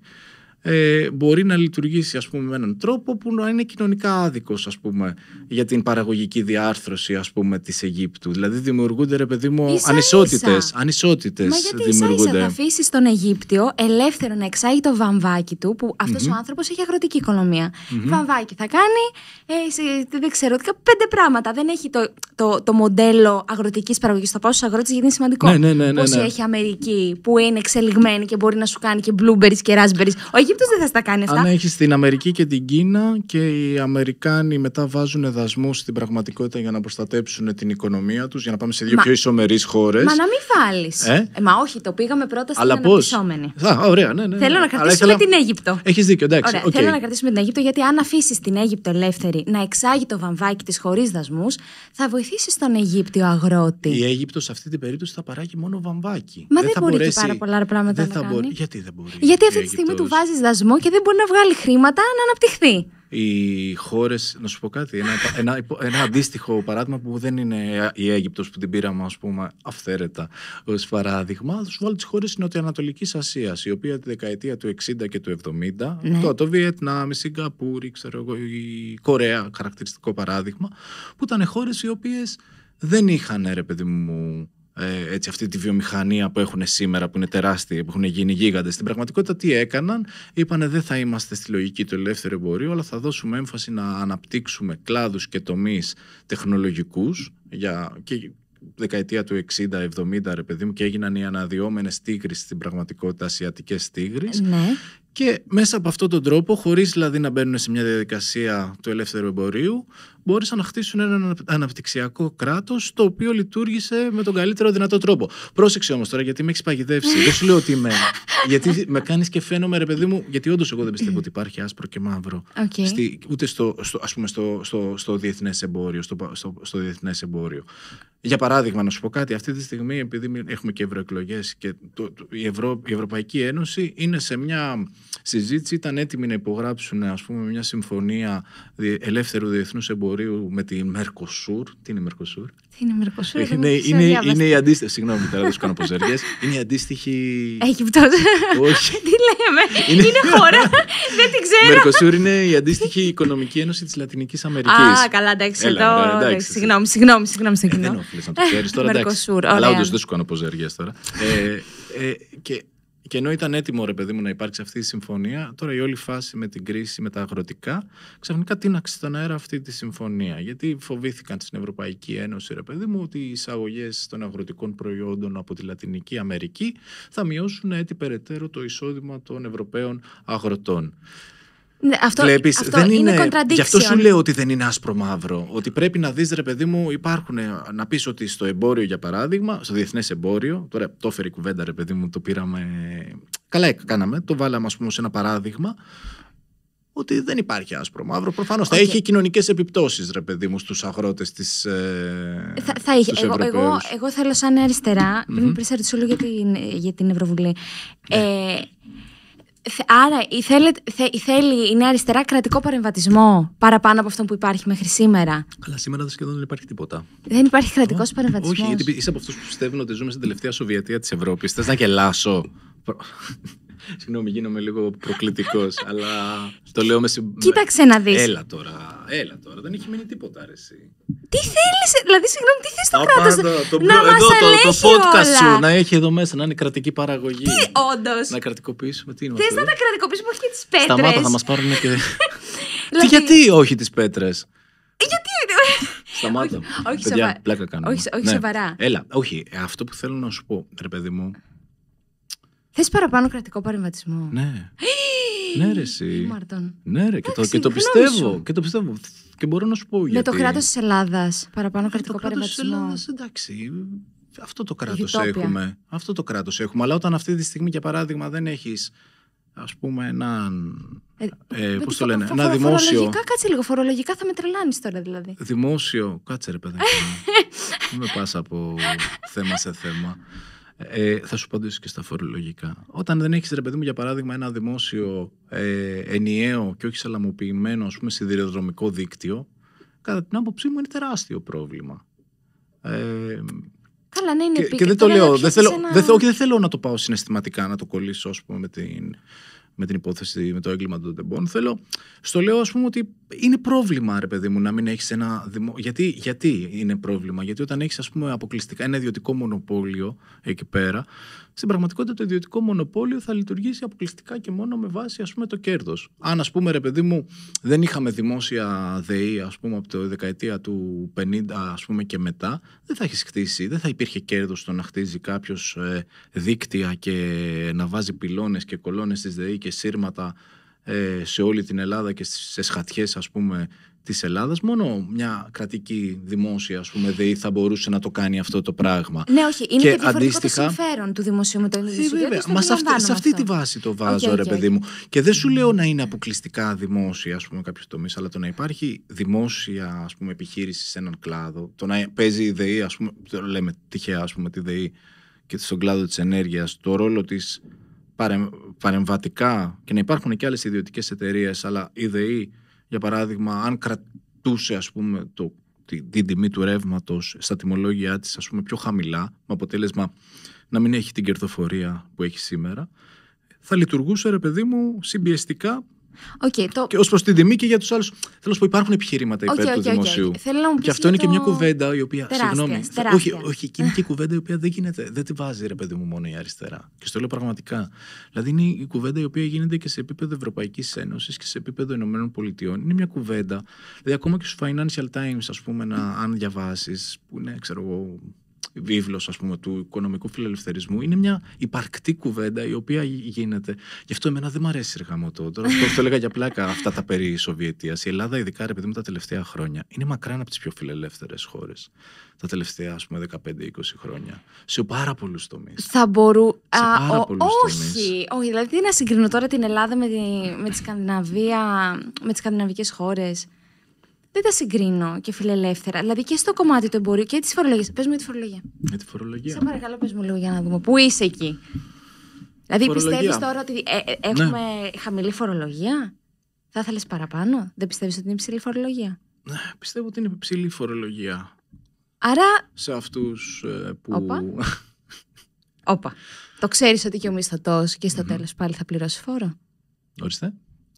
A: ε, μπορεί να λειτουργήσει ας πούμε, με έναν τρόπο που να είναι κοινωνικά άδικος ας πούμε, για την παραγωγική διάρθρωση ας πούμε, της Αιγύπτου. Δηλαδή δημιουργούνται ρε παιδί μου ανισότητες. ανισότητες Μα γιατί δημιουργούνται. Ίσα, θα
B: αφήσεις τον Αιγύπτιο ελεύθερο να εξάγει το βαμβάκι του που αυτος ο άνθρωπος έχει αγροτική οικονομία. Βαμβάκι θα κάνει, ε, δεν ξέρω, πέντε πράγματα. Δεν έχει το, το, το μοντέλο αγροτικής παραγωγής. Θα πάω στους αγρότες γιατί είναι σημαντικό. Ναι, ναι, ναι, ναι, ναι. έχει Αμερική που είναι εξελιγμένη και μπορεί να σου κάνει και blueberries και raspberries. Ο Αίγυπτος δεν θα στα κάνει αυτά. Αν έχεις
A: την Αμερική και την Κίνα και οι Αμερικάνοι μετά βάζουν δασμού στην πραγματικότητα για να προστατέψουν την οικονομία τους, για να πάμε σε δύο μα... πιο ισομερείς χώρες. Μα να μην
B: βάλεις. Ε? Ε, μα όχι, το πήγαμε πρώτα στην Αλλά αναπτυσσόμενη. Πώς? ωραία, ναι, ναι, ναι. Θέλω να κρατήσουμε ήθελα... την
A: Αίγυπτο. Έχεις δίκιο, εντάξει. Ωραία, okay. Θέλω να
B: κρατήσουμε την Αίγυπτο γιατί αν αφήσεις την Αίγυπτο ελεύθερη να εξάγει το βαμβάκι της χωρίς δασμούς, θα βοηθήσει τον Αιγύπτιο αγρότη. Η
A: Αίγυπτος σε αυτή την περίπτωση θα παράγει μόνο βαμβάκι. Μα δεν, μπορεί και πάρα πολλά πράγματα δεν να θα κάνει. Γιατί δεν μπορεί.
B: Γιατί αυτή τη στιγμή του βάζεις δασμό και δεν μπορεί να βγάλει χρήματα να αναπτυχθεί.
A: Οι χώρες, να σου πω κάτι, ένα, ένα, ένα αντίστοιχο παράδειγμα που δεν είναι η Αίγυπτος που την πήραμε, ας πούμε, αυθαίρετα ως παράδειγμα, θα σου βάλω τις χώρες της Νοτιοανατολική Ασίας, η οποία τη δεκαετία του 60 και του 70, ναι. το, το Βιετνάμ, η Σιγκαπούρη, η Κορέα, χαρακτηριστικό παράδειγμα, που ήταν χώρες οι οποίες δεν είχαν, ρε παιδί μου, ε, έτσι, αυτή τη βιομηχανία που έχουν σήμερα, που είναι τεράστια, που έχουν γίνει γίγαντες. Στην πραγματικότητα, τι έκαναν, είπανε δεν θα είμαστε στη λογική του ελεύθερου εμπορίου, αλλά θα δώσουμε έμφαση να αναπτύξουμε κλάδους και τομείς τεχνολογικούς για, και, δεκαετία του 60-70, ρε παιδί μου, και έγιναν οι αναδυόμενες τίγρε στην πραγματικότητα, ασιατικές τίγρε. Ναι. Και μέσα από αυτόν τον τρόπο, χωρίς δηλαδή να μπαίνουν σε μια διαδικασία του ελεύθερου εμπορίου, μπόρεσαν να χτίσουν ένα αναπτυξιακό κράτος το οποίο λειτουργήσε με τον καλύτερο δυνατό τρόπο. Πρόσεξε όμως τώρα γιατί με έχεις παγιδεύσει. δεν σου λέω ότι είμαι. γιατί με κάνεις και φαίνομαι ρε παιδί μου, γιατί όντως εγώ δεν πιστεύω ε. ότι υπάρχει άσπρο και μαύρο. ούτε στο, ας πούμε, στο, στο, εμπόριο. Στο, στο, εμπόριο. Για παράδειγμα, να σου πω κάτι, αυτή τη στιγμή, επειδή έχουμε και ευρωεκλογές και η Ευρωπαϊκή Ένωση είναι σε μια συζήτηση ήταν έτοιμοι να υπογράψουν ας πούμε, μια συμφωνία ελεύθερου διεθνούς εμπορίου με τη Μερκοσούρ. Τι είναι η Μερκοσούρ? Τι είναι η Μερκοσούρ, είναι, είναι, είναι, η αντίστοιχη. Συγγνώμη, τώρα δεν σου κάνω ποζεριέ. Είναι η αντίστοιχη. Αίγυπτος.
B: Όχι. Τι λέμε. Είναι, χώρα. δεν την ξέρω. Η Μερκοσούρ
A: είναι η αντίστοιχη οικονομική ένωση της Λατινικής Αμερικής. Α, καλά, εντάξει. Έλα,
B: Συγγνώμη, συγγνώμη, συγγνώμη. Ε, δεν οφείλει να το Αλλά όντως δεν σου κάνω
A: ποζεριέ τώρα. Ε, ε, και και ενώ ήταν έτοιμο ρε παιδί μου να υπάρξει αυτή η συμφωνία, τώρα η όλη φάση με την κρίση, με τα αγροτικά, ξαφνικά τίναξε στον αέρα αυτή τη συμφωνία. Γιατί φοβήθηκαν στην Ευρωπαϊκή Ένωση, ρε παιδί μου, ότι οι εισαγωγές των αγροτικών προϊόντων από τη Λατινική Αμερική θα μειώσουν έτσι περαιτέρω το εισόδημα των Ευρωπαίων αγροτών.
B: Ναι, αυτό, δεν είναι, είναι Γι' αυτό σου λέω
A: ότι δεν είναι άσπρο μαύρο. Ότι πρέπει να δεις, ρε παιδί μου, υπάρχουν. Ε, να πεις ότι στο εμπόριο, για παράδειγμα, στο διεθνές εμπόριο. Τώρα το έφερε η κουβέντα, ρε παιδί μου, το πήραμε. Καλά ε, κάναμε. Το βάλαμε, ας πούμε, σε ένα παράδειγμα. Ότι δεν υπάρχει άσπρο μαύρο. Προφανώς θα έχει κοινωνικές επιπτώσεις, ρε παιδί μου, στους αγρότες της. Ε, θα, θα Εγώ,
B: εγώ, θέλω, σαν αριστερά. Mm-hmm. Πριν σε για την, Ευρωβουλή. Ναι. Ε, Άρα θέλε, θε, θέλει η Νέα Αριστερά κρατικό παρεμβατισμό παραπάνω από αυτό που υπάρχει μέχρι σήμερα.
A: Αλλά σήμερα σχεδόν δεν υπάρχει τίποτα.
B: Δεν υπάρχει κρατικό παρεμβατισμό. Όχι, γιατί
A: είσαι από αυτούς που πιστεύουν ότι ζούμε στην τελευταία Σοβιετία της Ευρώπης. Θες να γελάσω. Συγγνώμη, γίνομαι λίγο προκλητικός, αλλά το λέω με συμπάθεια. Κοίταξε να δεις. Έλα τώρα, έλα τώρα. Δεν έχει μείνει τίποτα, αρέσει. Τι θέλεις, δηλαδή, συγγνώμη, τι θες το κράτο. Να εδώ, το, το podcast σου να έχει εδώ μέσα, να είναι κρατική παραγωγή. Τι, όντως. Να κρατικοποιήσουμε τι είναι. Θες να ε? τα
B: κρατικοποιήσουμε, όχι τις πέτρε. Σταμάτα, θα μα
A: πάρουν και. Τι, γιατί όχι τις πέτρες. Γιατί. Σταμάτα. Όχι, παιδιά, πλάκα Όχι, ναι. σοβαρά. Έλα, όχι. Αυτό που θέλω να σου πω, ρε παιδί μου,
B: Θες παραπάνω κρατικό παρεμβατισμό.
A: Ναι. Ναι, ρε, εσύ. Μάρτον. Ναι, ρε, και το, και το πιστεύω. Και το πιστεύω. Και μπορώ να σου πω. Γιατί... Με το κράτος της
B: Ελλάδας, παραπάνω κρατικό παρεμβατισμό. Το κράτος της Ελλάδας,
A: εντάξει. Αυτό το κράτος έχουμε. Αυτό το κράτος έχουμε. Αλλά όταν αυτή τη στιγμή, για παράδειγμα, δεν έχεις ας πούμε, έναν. Ε, ε, πώς το λένε, φο, ένα δημόσιο. Φορολογικά,
B: κάτσε λίγο. Φορολογικά θα με τρελάνεις τώρα δηλαδή.
A: Δημόσιο. Κάτσε ρε, παιδί. Μην με πας από θέμα σε θέμα. Ε, θα σου απαντήσω και στα φορολογικά. Όταν δεν έχεις, ρε παιδί μου, για παράδειγμα, ένα δημόσιο ε, ενιαίο και όχι σαλαμοποιημένο, ας πούμε, σιδηροδρομικό δίκτυο, κατά την άποψή μου είναι τεράστιο πρόβλημα. Ε,
B: Καλά, ναι, είναι και, και δεν το λέω. Δεν θέλω, δεν, θέλω, όχι, δεν
A: θέλω να το πάω συναισθηματικά, να το κολλήσω, ας πούμε, με την, με την υπόθεση, με το έγκλημα των τεμπών. στο λέω, ας πούμε, ότι είναι πρόβλημα, ρε παιδί μου, να μην έχεις ένα. Δημο... Γιατί, γιατί είναι πρόβλημα, Γιατί όταν έχεις, πούμε, αποκλειστικά ένα ιδιωτικό μονοπόλιο εκεί πέρα, στην πραγματικότητα το ιδιωτικό μονοπόλιο θα λειτουργήσει αποκλειστικά και μόνο με βάση, ας πούμε, το κέρδος. Αν, ας πούμε, ρε παιδί μου, δεν είχαμε δημόσια ΔΕΗ, ας πούμε, από το δεκαετία του 50, ας πούμε, και μετά, δεν θα έχεις χτίσει, δεν θα υπήρχε κέρδος στο να χτίζει κάποιος ε, δίκτυα και να βάζει πυλώνες και κολόνες τη ΔΕΗ και σύρματα ε, σε όλη την Ελλάδα και στις χατιές ας πούμε της Ελλάδας μόνο μια κρατική δημόσια ας πούμε ΔΕΗ θα μπορούσε να το κάνει αυτό το πράγμα. Ναι όχι είναι και, και διαφορετικό το συμφέρον
B: του δημοσίου με το ε, σε αυτή, σε αυτή τη βάση
A: το βάζω okay, ρε παιδί μου και δεν σου λέω να είναι αποκλειστικά δημόσια ας πούμε τομείς αλλά το να υπάρχει δημόσια ας πούμε επιχείρηση σε έναν κλάδο το να παίζει η ΔΕΗ ας πούμε το λέμε τυχαία ας πούμε τη ΔΕΗ και στον κλάδο της ενέργειας το ρόλο της παρεμβατικά και να υπάρχουν και άλλες ιδιωτικές εταιρείες, αλλά η ΔΕΗ, για παράδειγμα, αν κρατούσε ας πούμε, το, την, την τιμή του ρεύματος στα τιμολόγια της πιο χαμηλά, με αποτέλεσμα να μην έχει την κερδοφορία που έχει σήμερα, θα λειτουργούσε, ρε παιδί μου, συμπιεστικά Okay, το... Και ως προς την τιμή και για τους άλλους. Θέλω να πω, υπάρχουν επιχειρήματα υπέρ okay, του okay, δημοσίου. και αυτό είναι το... και μια κουβέντα η οποία. Τεράστια, συγγνώμη. Τεράστια. Όχι, όχι, εκείνη και η κουβέντα η οποία δεν γίνεται. Δεν τη βάζει, ρε παιδί μου, μόνο η αριστερά. Και στο λέω πραγματικά. Δηλαδή, είναι η κουβέντα η οποία γίνεται και σε επίπεδο Ευρωπαϊκής Ένωσης και σε επίπεδο Ηνωμένων Πολιτειών. Είναι μια κουβέντα. Δηλαδή, ακόμα και στους Financial Times, ας πούμε, να, αν διαβάσεις, που είναι, ξέρω εγώ, βίβλος ας πούμε του οικονομικού φιλελευθερισμού είναι μια υπαρκτή κουβέντα η οποία γίνεται. Γι' αυτό εμένα δεν μου αρέσει η Τώρα αυτό το έλεγα για πλάκα αυτά τα περί Σοβιετίας. Η Ελλάδα ειδικά επειδή με τα τελευταία χρόνια είναι μακράν από τις πιο φιλελεύθερες χώρες. Τα τελευταία ας πούμε 15-20 χρόνια. Σε πάρα πολλούς τομείς.
B: Θα μπορούσα.
A: Όχι,
B: όχι. Δηλαδή να συγκρίνω τώρα την Ελλάδα με τη, με τη Σκανδιναβία, με τις χώρες δεν τα συγκρίνω και φιλελεύθερα. Δηλαδή και στο κομμάτι του εμπορίου και της φορολογίας. Πες μου τη φορολογία.
A: Με τη φορολογία. Σε παρακαλώ,
B: πες μου λίγο για να δούμε. Πού είσαι εκεί. Δηλαδή πιστεύεις τώρα ότι ε, ε, έχουμε ναι. χαμηλή φορολογία. Θα ήθελες παραπάνω. Δεν πιστεύεις ότι είναι υψηλή φορολογία.
A: Ναι, πιστεύω ότι είναι υψηλή φορολογία. Άρα. Σε αυτούς ε, που. Όπα.
B: Όπα. Το ξέρεις ότι και ο μισθωτός και στο mm τέλος πάλι θα πληρώσει φόρο. Ορίστε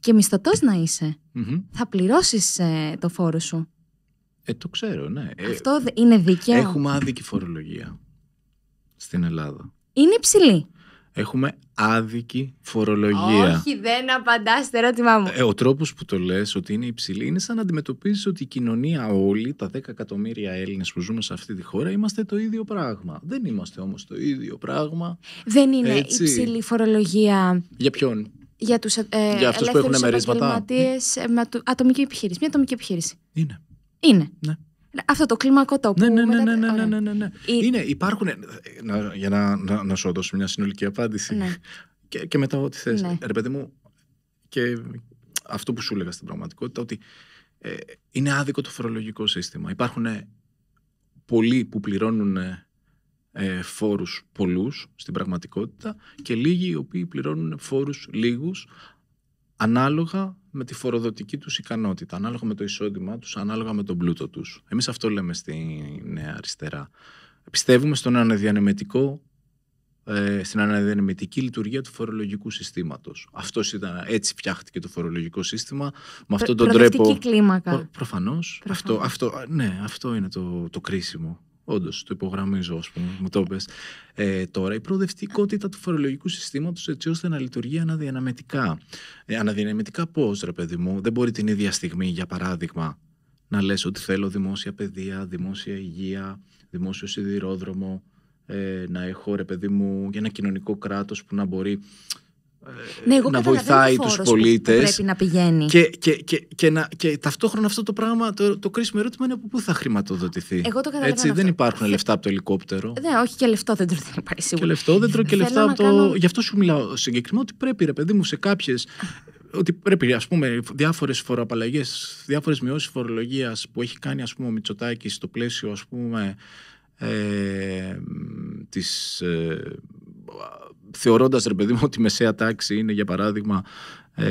B: και μισθωτό να εισαι θα πληρώσεις ε, το φόρο σου.
A: Ε, το ξέρω, ναι. Ε, Αυτό
B: είναι δίκαιο. Έχουμε
A: άδικη φορολογία στην Ελλάδα.
B: Είναι υψηλή.
A: Έχουμε άδικη φορολογία. Όχι,
B: δεν απαντάς στο ερώτημά μου. Ε,
A: ο τρόπος που το λες ότι είναι υψηλή είναι σαν να αντιμετωπίζεις ότι η κοινωνία, όλοι τα 10 εκατομμύρια Έλληνες που ζούμε σε αυτή τη χώρα, είμαστε το ίδιο πράγμα. Δεν είμαστε όμως το ίδιο πράγμα.
B: Δεν είναι Έτσι. υψηλή φορολογία. Για ποιον για τους ε, για ε, με ατομική επιχείρηση. Μια ατομική επιχείρηση. Είναι. Είναι. Ναι. Αυτό το κλιμακό το οποίο. Ναι, ναι, ναι. Ναι ναι, ναι, ναι, ναι,
A: Είναι, υπάρχουν. Ε, για να, να, να, σου δώσω μια συνολική απάντηση. Ναι. και, και μετά ό,τι θες. Ναι. Ρε παιδί μου, και αυτό που σου έλεγα στην πραγματικότητα, ότι ε, είναι άδικο το φορολογικό σύστημα. Υπάρχουν ε, πολλοί που πληρώνουν ε, φόρους πολλούς στην πραγματικότητα και λίγοι οι οποίοι πληρώνουν φόρους λίγους ανάλογα με τη φοροδοτική τους ικανότητα, ανάλογα με το εισόδημά τους, ανάλογα με τον πλούτο τους. Εμείς αυτό λέμε στη Νέα Αριστερά. Πιστεύουμε στον αναδιανεμητικό ε, στην αναδιανεμητική λειτουργία του φορολογικού συστήματος. Αυτός ήταν. Έτσι φτιάχτηκε το φορολογικό σύστημα. Με αυτόν τον τρόπο.
B: κλίμακα. Προ,
A: προφανώς. προφανώς. Αυτό, αυτό, ναι, αυτό είναι το, το κρίσιμο. Όντως, το υπογραμμίζω, ας πούμε, μου το πες. Ε, τώρα, η προοδευτικότητα του φορολογικού συστήματος έτσι ώστε να λειτουργεί αναδιαναμετικά. Ε, αναδιαναμετικά πώς, ρε παιδί μου, δεν μπορεί την ίδια στιγμή, για παράδειγμα, να λες ότι θέλω δημόσια παιδεία, δημόσια υγεία, δημόσιο σιδηρόδρομο, ε, να έχω ρε παιδί μου για ένα κοινωνικό κράτος που να μπορεί ναι, να βοηθάει τους πολίτες. Πρέπει να πηγαίνει. Και, και, και, και, να, και ταυτόχρονα αυτό το πράγμα, το, το κρίσιμο ερώτημα είναι από πού θα χρηματοδοτηθεί. Εγώ το Έτσι, δεν υπάρχουν λεφτά από το ελικόπτερο. Ναι,
B: όχι και λεφτό δεν τρώει υπάρχει σίγουρα. Και λεφτό δεν και λεφτά από το. Γι'
A: αυτό σου μιλάω συγκεκριμένα ότι πρέπει, ρε παιδί μου, σε κάποιες. Ότι πρέπει, ας πούμε, διάφορες φοροαπαλλαγές, διάφορες μειώσεις φορολογίας που έχει κάνει, ας πούμε, ο Μητσοτάκης στο πλαίσιο, ας ε, της, ε, θεωρώντας ρε παιδί μου ότι η μεσαία τάξη είναι για παράδειγμα ε,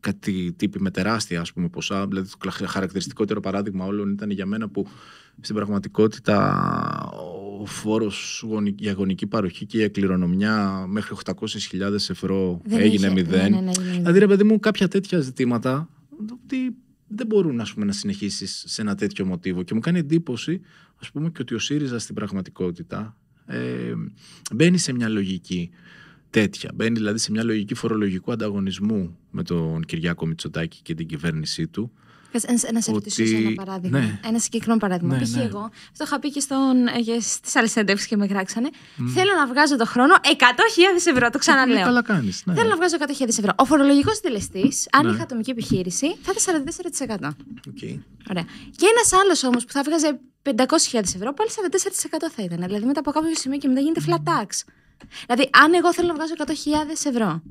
A: κάτι τύπη με τεράστια ας πούμε ποσά δηλαδή το χαρακτηριστικότερο παράδειγμα όλων ήταν για μένα που στην πραγματικότητα ο φόρος για γονική παροχή και η κληρονομιά μέχρι 800.000 ευρώ έγινε είχε, μηδέν ναι ναι, ναι, ναι, ναι, δηλαδή ρε παιδί μου κάποια τέτοια ζητήματα ότι δεν μπορούν ας πούμε, να συνεχίσεις σε ένα τέτοιο μοτίβο. Και μου κάνει εντύπωση ας πούμε, και ότι ο ΣΥΡΙΖΑ στην πραγματικότητα ε, μπαίνει σε μια λογική τέτοια. Μπαίνει δηλαδή σε μια λογική φορολογικού ανταγωνισμού με τον Κυριάκο Μητσοτάκη και την κυβέρνησή του να σε ρωτήσω σε ένα παράδειγμα. Ναι.
B: Ένα συγκεκριμένο παράδειγμα. Ναι, Π.χ. Ναι, εγώ, το είχα πει και ε, στις άλλες συνέντευξεις και με γράξανε. Θέλω να βγάζω το χρόνο 100.000 ευρώ. Το ξαναλέω. Ε, κάνεις, ναι. Θέλω να βγάζω 100.000 ευρώ. Ο φορολογικός συντελεστής, αν ναι. είχα ατομική επιχείρηση, θα ήταν 44%.
A: Okay.
B: Ωραία. Και ένας άλλος όμως που θα βγάζει 500.000 ευρώ, πάλι 44% θα ήταν. Δηλαδή μετά από κάποιο σημείο και μετά γίνεται flat tax. Δηλαδή, αν εγώ θέλω να βγάζω 100.000 ευρω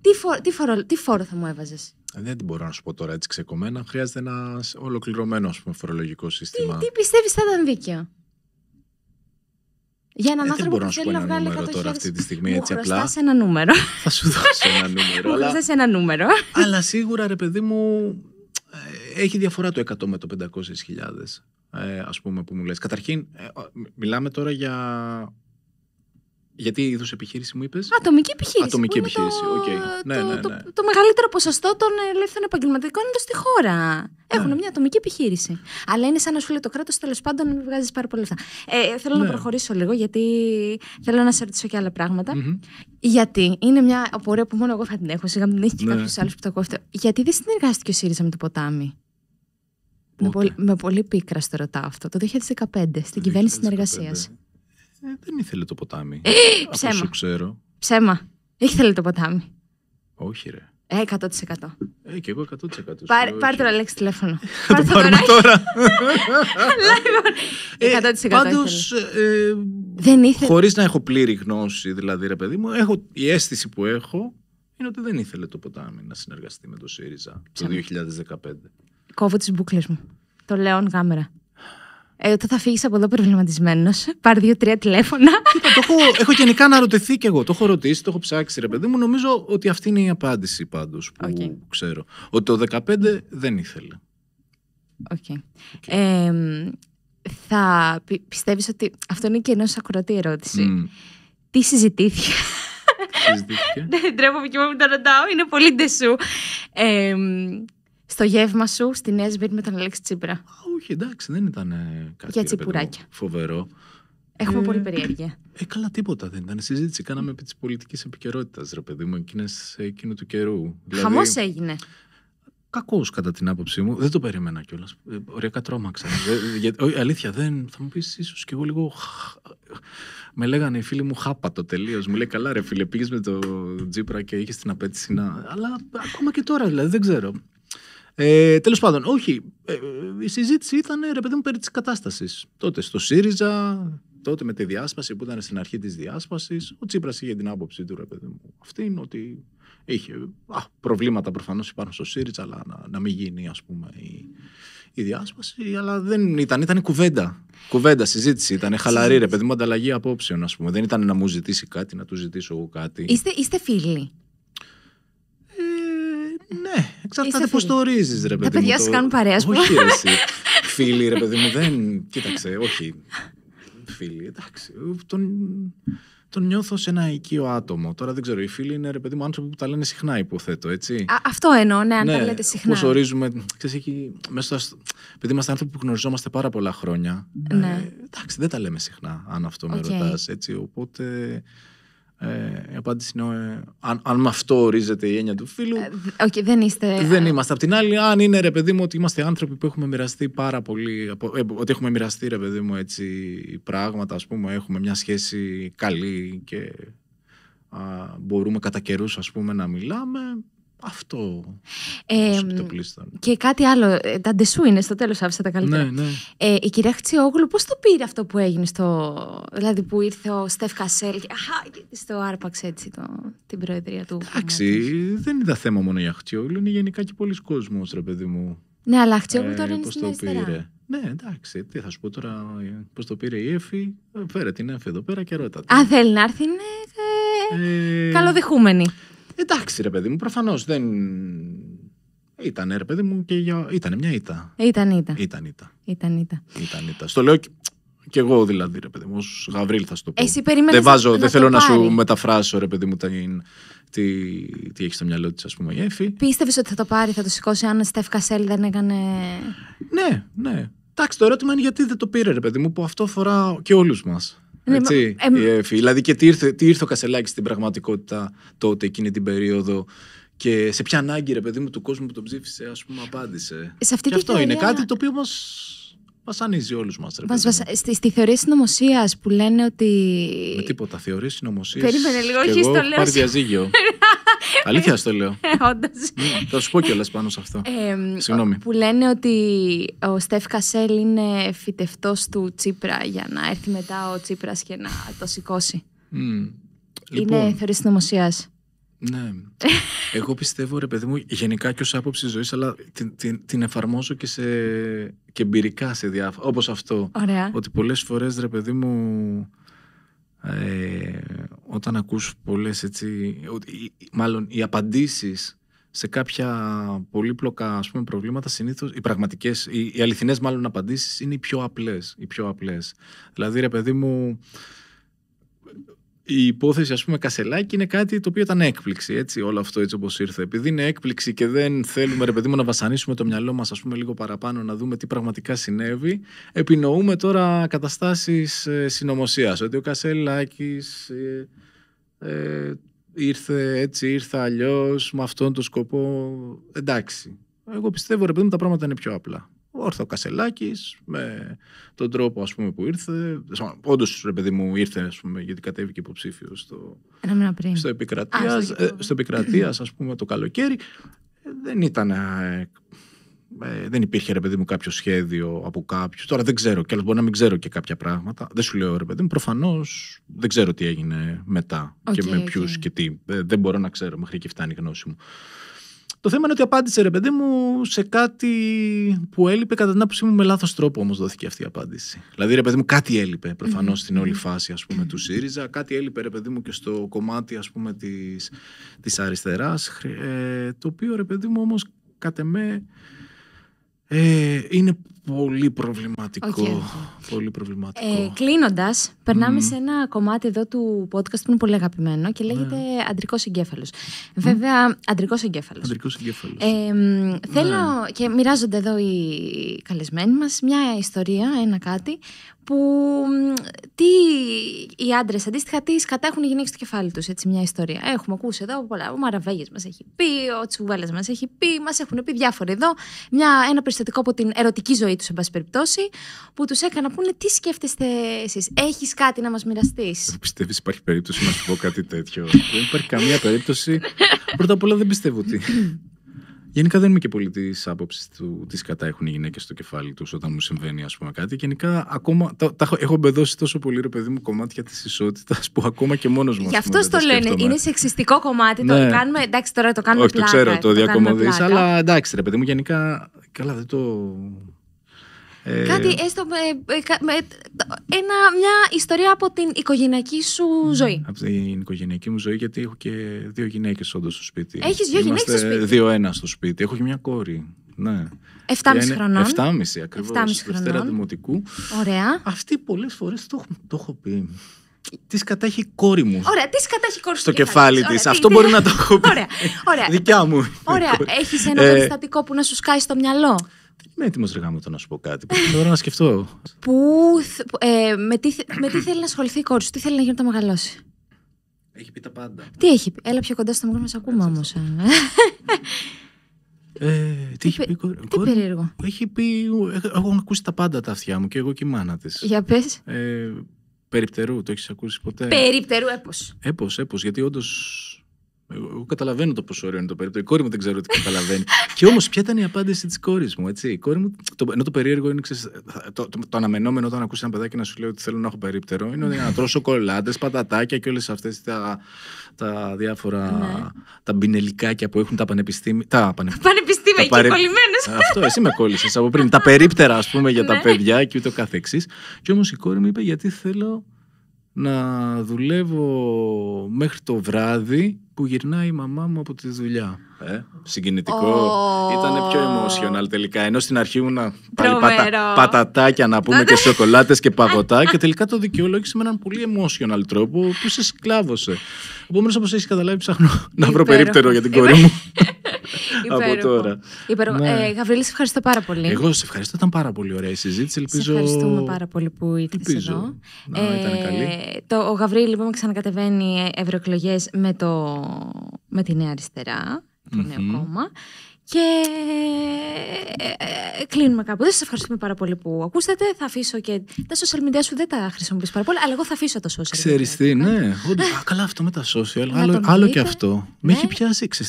B: τι, τι, φορο... τι φόρο θα μου έβαζες.
A: Ε, δεν την μπορώ να σου πω τώρα έτσι ξεκομμένα. Χρειάζεται ένα ολοκληρωμένο φορολογικό σύστημα. Τι, τι
B: πιστεύεις θα ήταν δίκαιο. Για έναν ε, άνθρωπο που θέλει να βγάλει 100.000 τώρα αυτή
A: τη στιγμή έτσι Θα ένα νούμερο. θα σου δώσω ένα νούμερο. Μου αλλά... ένα νούμερο. αλλά σίγουρα ρε παιδί μου ε, έχει διαφορά το 100 με το 500.000 ε, ας πούμε που μου λες. Καταρχήν ε, μιλάμε τώρα για γιατί είδους επιχείρηση μου είπες. Ατομική επιχείρηση. Ατομική επιχείρηση. Το, okay. ναι, ναι, ναι. Το, ναι, ναι.
B: το, μεγαλύτερο ποσοστό των ελεύθερων επαγγελματικών είναι στη χώρα. Έχουν ναι. μια ατομική επιχείρηση. Αλλά είναι σαν να σου λέει το κράτος τέλος πάντων βγάζεις πάρα πολλά λεφτά. Ε, ε θέλω να προχωρήσω λίγο γιατί θέλω να σε ρωτήσω και άλλα Γιατί είναι μια απορία που μόνο εγώ θα την έχω. Σιγά μην έχει και κάποιο άλλο που το αυτό. Γιατί δεν συνεργάστηκε ο ΣΥΡΙΖΑ με το ποτάμι. Με πολύ, πίκρα στο ρωτάω αυτό. Το 2015 στην κυβέρνηση συνεργασίας.
A: Ε, δεν ήθελε το ποτάμι. Ε, ψέμα. Όσο ξέρω.
B: Ψέμα. Ήθελε το ποτάμι. Όχι, ρε. Ε, 100%.
A: Ε, και εγώ 100%. Πάρε, τώρα,
B: τον τηλέφωνο. Θα
A: ε, το πάρουμε τώρα.
B: λοιπόν, ε, 100% ε, δεν ήθελε. Χωρίς
A: να έχω πλήρη γνώση, δηλαδή, ρε παιδί μου, έχω, η αίσθηση που έχω είναι ότι δεν ήθελε το ποτάμι να συνεργαστεί με το ΣΥΡΙΖΑ το 2015.
B: Κόβω τις μπουκλές μου. Το λέω γάμερα ε, όταν θα φύγεις από εδώ προβληματισμένος. πάρει δύο-τρία τηλέφωνα.
A: το έχω, έχω γενικά αναρωτηθεί κι εγώ. Το έχω ρωτήσει, το έχω ψάξει, ρε παιδί μου. Νομίζω ότι αυτή είναι η απάντηση πάντως που okay. ξέρω. Ότι το 15 δεν ήθελε.
B: Οκ. Okay. Okay. θα πι, πιστεύεις ότι αυτό είναι και ενός ακροατή ερώτηση. Τι συζητήθηκε. συζητήθηκε. Δεν ναι, τρέπομαι και μόνο το ρωτάω, είναι πολύ ντεσού στο γεύμα σου στη Νέα με τον Αλέξη Τσίπρα. Α,
A: όχι, εντάξει, δεν ήταν ε, κάτι Για τσιπουράκια. φοβερό. Έχουμε ε, πολύ περιέργεια. Ε, καλά, τίποτα δεν ήταν. Συζήτηση κάναμε επί της πολιτικής επικαιρότητας, ρε παιδί μου, εκείνες, ε, εκείνου του καιρού. Δηλαδή, έγινε. Κακός κατά την άποψή μου. Δεν το περίμενα κιόλας. Ε, οριακά τρόμαξα. Ε, δε, αλήθεια, δεν. Θα μου πεις ίσως κι εγώ λίγο. Με λέγανε οι φίλοι μου χάπατο τελείως. Μου λέει καλά, ρε φίλε, πήγες με το Τζίπρα και είχες την απέτηση να. Αλλά ακόμα και τώρα δηλαδή δεν ξέρω. Ε, Τέλος πάντων, όχι. Ε, η συζήτηση ήταν ρε παιδί μου περί της κατάστασης. Τότε στο ΣΥΡΙΖΑ, τότε με τη διάσπαση που ήταν στην αρχή της διάσπασης, ο Τσίπρας είχε την άποψή του ρε παιδί μου. Αυτήν ότι είχε α, προβλήματα προφανώς υπάρχουν στο ΣΥΡΙΖΑ, αλλά να, να μην γίνει ας πούμε η, η διάσπαση. Αλλά δεν ήταν, ήταν κουβέντα. Κουβέντα, συζήτηση. Ήταν χαλαρή ρε παιδί μου, ανταλλαγή απόψεων ας πούμε. Δεν ήταν να μου ζητήσει κάτι, να του ζητήσω εγώ κάτι. Είστε,
B: είστε φίλοι. Ε, ναι, Εξαρτάται πώ το
A: ορίζει, ρε παιδί. Τα παιδιά σα κάνουν
B: παρέα, ας πούμε. Όχι, εσύ.
A: Φίλοι, ρε παιδί μου, δεν. Κοίταξε, όχι. Φίλοι, εντάξει. Τον, τον νιώθω σε ένα οικείο άτομο. Τώρα δεν ξέρω, οι φίλοι είναι ρε παιδί μου άνθρωποι που τα λένε συχνά, υποθέτω, έτσι.
B: αυτό εννοώ, ναι, αν τα ναι, λέτε συχνά. Όπως
A: ορίζουμε. Ξέρεις, εκεί, μέσα στο, επειδή είμαστε άνθρωποι που γνωριζόμαστε πάρα πολλά χρόνια. Ναι. Ε, εντάξει, δεν τα λέμε συχνά, αν αυτό με ρωτά. Οπότε ε, η απάντηση είναι ε, αν, με αυτό ορίζεται η έννοια του
B: φίλου. Ε, δεν είστε.
A: Δεν είμαστε. Απ' την άλλη, αν είναι ρε παιδί μου ότι είμαστε άνθρωποι που έχουμε μοιραστεί πάρα πολύ. ότι έχουμε μοιραστεί ρε παιδί μου πράγματα, ας πούμε, έχουμε μια σχέση καλή και μπορούμε κατά καιρούς, πούμε, να μιλάμε. Αυτό.
B: Ε, και κάτι άλλο. Ε, τα ντεσού είναι στο τέλος, άφησα τα καλύτερα. Ναι, ναι. Ε, η κυρία Χτσιόγλου, πώς το πήρε αυτό που έγινε στο. Δηλαδή που ήρθε ο Στεφ Κασέλ και. στο άρπαξε έτσι το, την προεδρία του.
A: Εντάξει, δεν ήταν θέμα μόνο για Χτσιόγλου, είναι γενικά και πολλοί κόσμοι, ρε παιδί μου.
B: Ναι, αλλά Χτσιόγλου ε, τώρα είναι στην αριστερά.
A: Ναι, εντάξει, τι θα σου πω τώρα, πώς το πήρε η Εφη. Ε, φέρε την Εφη εδώ πέρα και ρώτα.
B: Αν θέλει να έρθει,
A: είναι. καλοδεχούμενη. Εντάξει, ρε παιδί μου, προφανώς δεν. Ήταν ρε παιδί μου και για... ήταν μια ήττα. Ήταν ήττα. Ήταν ήττα. Ήταν ήττα. Ήταν ήττα. Στο λέω και εγώ δηλαδή, ρε παιδί μου, ως Γαβρίλ θα σου το πω. Εσύ περιμένεις δεν βάζω, να δεν θέλω να σου μεταφράσω, ρε παιδί μου, τι, τι έχει στο μυαλό της, ας πούμε, η Εφη.
B: Πίστευες ότι θα το πάρει, θα το σηκώσει αν Στεφ Κασέλ δεν έκανε.
A: Ναι, ναι. Εντάξει, το ερώτημα είναι γιατί δεν το πήρε, ρε παιδί μου, που αυτό αφορά και όλους μας. Ναι, η Δηλαδή και τι ήρθε, τι ήρθε ο Κασελάκης στην πραγματικότητα τότε, εκείνη την περίοδο. Και σε ποια ανάγκη, ρε παιδί μου, του κόσμου που τον ψήφισε, ας πούμε, απάντησε. Σε αυτή και αυτό είναι κάτι το οποίο όμως βασανίζει όλους μας. Στη,
B: στη συνωμοσίας που λένε ότι.
A: Με τίποτα. Θεωρίε συνωμοσίας. Περίμενε λίγο, όχι στο λέω. Πάρει διαζύγιο. Αλήθεια στο λέω. Ε, Όντω. Ναι, θα σου πω κιόλας πάνω σε αυτό. Συγγνώμη.
B: Που λένε ότι ο Στεφ Κασέλ είναι φυτευτός του Τσίπρα για να έρθει μετά ο Τσίπρας και να το σηκώσει.
A: είναι λοιπόν. θεωρία συνωμοσίας. Ναι. Εγώ πιστεύω, ρε παιδί μου, γενικά και ως άποψη ζωής, αλλά την, την, εφαρμόζω και, σε, και εμπειρικά σε διάφορα. Όπως αυτό. Ωραία. Ότι πολλές φορές, ρε παιδί μου, ε, όταν ακούς πολλές έτσι, μάλλον οι απαντήσεις σε κάποια πολύπλοκα ας πούμε, προβλήματα συνήθως, οι πραγματικές, οι, οι αληθινές μάλλον απαντήσεις είναι οι πιο απλές, οι πιο απλές. Δηλαδή ρε παιδί μου, η υπόθεση ας πούμε Κασελάκη είναι κάτι το οποίο ήταν έκπληξη έτσι όλο αυτό έτσι όπως ήρθε επειδή είναι έκπληξη και δεν θέλουμε ρε παιδί μου να βασανίσουμε το μυαλό μας ας πούμε λίγο παραπάνω να δούμε τι πραγματικά συνέβη επινοούμε τώρα καταστάσεις ε, συνωμοσίας. ότι ο Κασελάκης ε, ε ήρθε έτσι ήρθα αλλιώς με αυτόν τον σκοπό εντάξει εγώ πιστεύω ρε παιδί μου τα πράγματα είναι πιο απλά όρθο Κασελάκης, με τον τρόπο ας πούμε, που ήρθε. Όντως, ρε παιδί μου, ήρθε, ας πούμε, γιατί κατέβηκε υποψήφιο στο, στο επικρατεία, ε, στο επικρατείας, ας πούμε, το καλοκαίρι. Ε, δεν ήταν ε, δεν υπήρχε ρε παιδί μου κάποιο σχέδιο από κάποιους. Τώρα δεν ξέρω, και μπορεί να μην ξέρω και κάποια πράγματα. Δεν σου λέω ρε παιδί μου, προφανώς δεν ξέρω τι έγινε μετά okay, και με ποιους και τι. Δεν μπορώ να ξέρω μέχρι και φτάνει η γνώση μου. Το θέμα είναι ότι απάντησε ρε παιδί μου σε κάτι που έλειπε κατά την άποψή μου με λάθος τρόπο όμως δόθηκε αυτή η απάντηση. Δηλαδή ρε παιδί μου κάτι έλειπε στην όλη φάση ας πούμε, του ΣΥΡΙΖΑ, κάτι έλειπε ρε παιδί μου και στο κομμάτι ας πούμε της, της αριστεράς ε, το οποίο ρε παιδί μου όμως κατεμέ ε, είναι Πολύ προβληματικό. Okay. Πολύ προβληματικό.
B: Ε, Κλείνοντας, περνάμε σε ένα κομμάτι εδώ του podcast που είναι πολύ αγαπημένο και λέγεται ναι. Αντρικός εγκέφαλος. Βέβαια, αντρικός εγκέφαλος.
A: Αντρικός εγκέφαλος.
B: Ε, θέλω ναι. και μοιράζονται εδώ οι καλεσμένοι μας μια ιστορία, ένα κάτι που τι, οι άντρες αντίστοιχα τι κατέχουν οι γυναίκες στο κεφάλι τους. Έτσι, μια ιστορία. Έχουμε ακούσει εδώ πολλά. Ο Μαραβέγε μας έχει πει, ο Τσουβέλα μας έχει πει, μας έχουν πει διάφοροι εδώ. Μια, ένα περιστατικό από την ερωτική ζωή ζωή τους, εν πάση περιπτώσει, που τους έκανα να πούνε τι σκέφτεστε εσείς. Έχεις κάτι να μας μοιραστείς.
A: Πιστεύεις υπάρχει περίπτωση να σου πω κάτι τέτοιο. δεν υπάρχει καμία περίπτωση. Πρώτα απ' όλα δεν πιστεύω ότι. Γενικά δεν είμαι και πολύ της άποψης του τι κατά έχουν οι γυναίκες στο κεφάλι τους όταν μου συμβαίνει ας πούμε, κάτι. Γενικά ακόμα. Τα, έχω μπεδώσει τόσο πολύ ρε παιδί μου κομμάτια της ισότητας που ακόμα και μόνος μου. Γι' αυτό
B: το λένε. Είναι σεξιστικό κομμάτι. Ναι. Το κάνουμε. Εντάξει, τώρα το κάνουμε Όχι, το ξέρω, το, το Αλλά
A: εντάξει, ρε παιδί μου, γενικά. Καλά, δεν το. Ε, Κάτι έστω
B: με, ε, με, ένα, μια ιστορία από την οικογενειακή σου ζωή.
A: Από την οικογενειακή μου ζωή, γιατί έχω και δύο γυναίκες όντως στο σπίτι. Έχεις δύο γυναίκες στο σπίτι. Δύο-ένα στο σπίτι. Έχω και μια κόρη. Ναι. 7,5 χρονών. 7,5 ακριβώ. Δευτέρα δημοτικού. Ωραία. Αυτή πολλές φορές το, το έχω πει. Τη κατάχει η κόρη μου.
B: Ωραία, τη κατάχει κόρη Στο κεφάλι τη. Αυτό μπορεί να το έχω πει. Ωραία. Ωραία.
A: Δικιά μου. Ωραία. Έχεις ένα ε, περιστατικό
B: που να σου σκάει στο μυαλό. Είμαι έτοιμος
A: ρε να σου πω κάτι. Πρέπει τώρα να σκεφτώ.
B: Πού, ε, με, τι, με τι θέλει να ασχοληθεί η κόρη σου, τι θέλει να γίνει όταν μεγαλώσει. Έχει πει τα πάντα. Τι έχει πει. Έλα πιο κοντά στο μικρό μας ακούμε
A: όμως. Ε. ε, τι έχει πει η Τι περίεργο. Έχει πει. έχω ακούσει τα πάντα τα αυτιά μου και εγώ και η μάνα της. Για πες. περιπτερού, το έχεις ακούσει ποτέ. Περιπτερού, έπω. Έπω, έπω. Γιατί όντως εγώ, εγώ καταλαβαίνω το πόσο ωραίο είναι το περίπτωμα. Η κόρη μου δεν ξέρω τι καταλαβαίνει. και όμως, ποια ήταν η απάντηση της κόρης μου, έτσι. Η κόρη μου, το, ενώ το περίεργο είναι, ξέρεις, το, το, αναμενόμενο όταν ακούσεις ένα παιδάκι να σου λέει ότι θέλω να έχω περίπτερο, είναι ότι να ναι. τρώσω κολλάντε, πατατάκια και όλες αυτές τα, τα διάφορα. Ναι. τα μπινελικάκια που έχουν τα πανεπιστήμια. Τα
B: πανεπιστήμια, και κολλημένες. Αυτό,
A: εσύ με κόλλησες από πριν. τα περίπτερα, ας πούμε, για τα ναι. παιδιά και ούτω καθεξής. Και όμως η κόρη μου είπε, γιατί θέλω να δουλεύω μέχρι το βράδυ που γυρνάει η μαμά μου από τη δουλειά. Ε, συγκινητικό. Ήταν πιο emotional τελικά. Ενώ στην αρχή ήμουν πάλι πατα, πατατάκια να πούμε και ναι, ναι. σοκολάτες και παγωτά και τελικά το δικαιολόγησε με έναν πολύ emotional τρόπο που σε σκλάβωσε. Επομένω, όπως έχεις καταλάβει, ψάχνω να βρω περίπτερο για την κόρη μου.
B: από τώρα. Υπέροχο. Ναι. Ε, Γαβρίλη, σε ευχαριστώ πάρα πολύ. Εγώ
A: σε ευχαριστώ. Ήταν πάρα πολύ ωραία η συζήτηση. Ελπίζω... Σε ευχαριστούμε πάρα
B: πολύ που ήρθες εδώ.
A: Να, ήταν ε, καλή.
B: Το, ο Γαβρίλη, λοιπόν, ξανακατεβαίνει ευρωεκλογές με, το, με τη Νέα Αριστερά, το mm νέο κόμμα. Και ε, ε, ε, κλείνουμε κάπου. Δεν σας ευχαριστούμε πάρα πολύ που ακούσατε. Θα αφήσω και τα social media σου δεν τα χρησιμοποιείς πάρα πολύ, αλλά εγώ θα αφήσω τα social.
A: Ξεριστεί, ναι. Λοιπόν. α, καλά, αυτό με τα social. Άλλο, άλλο και αυτό. Με ναι. έχει πιάσει. Πε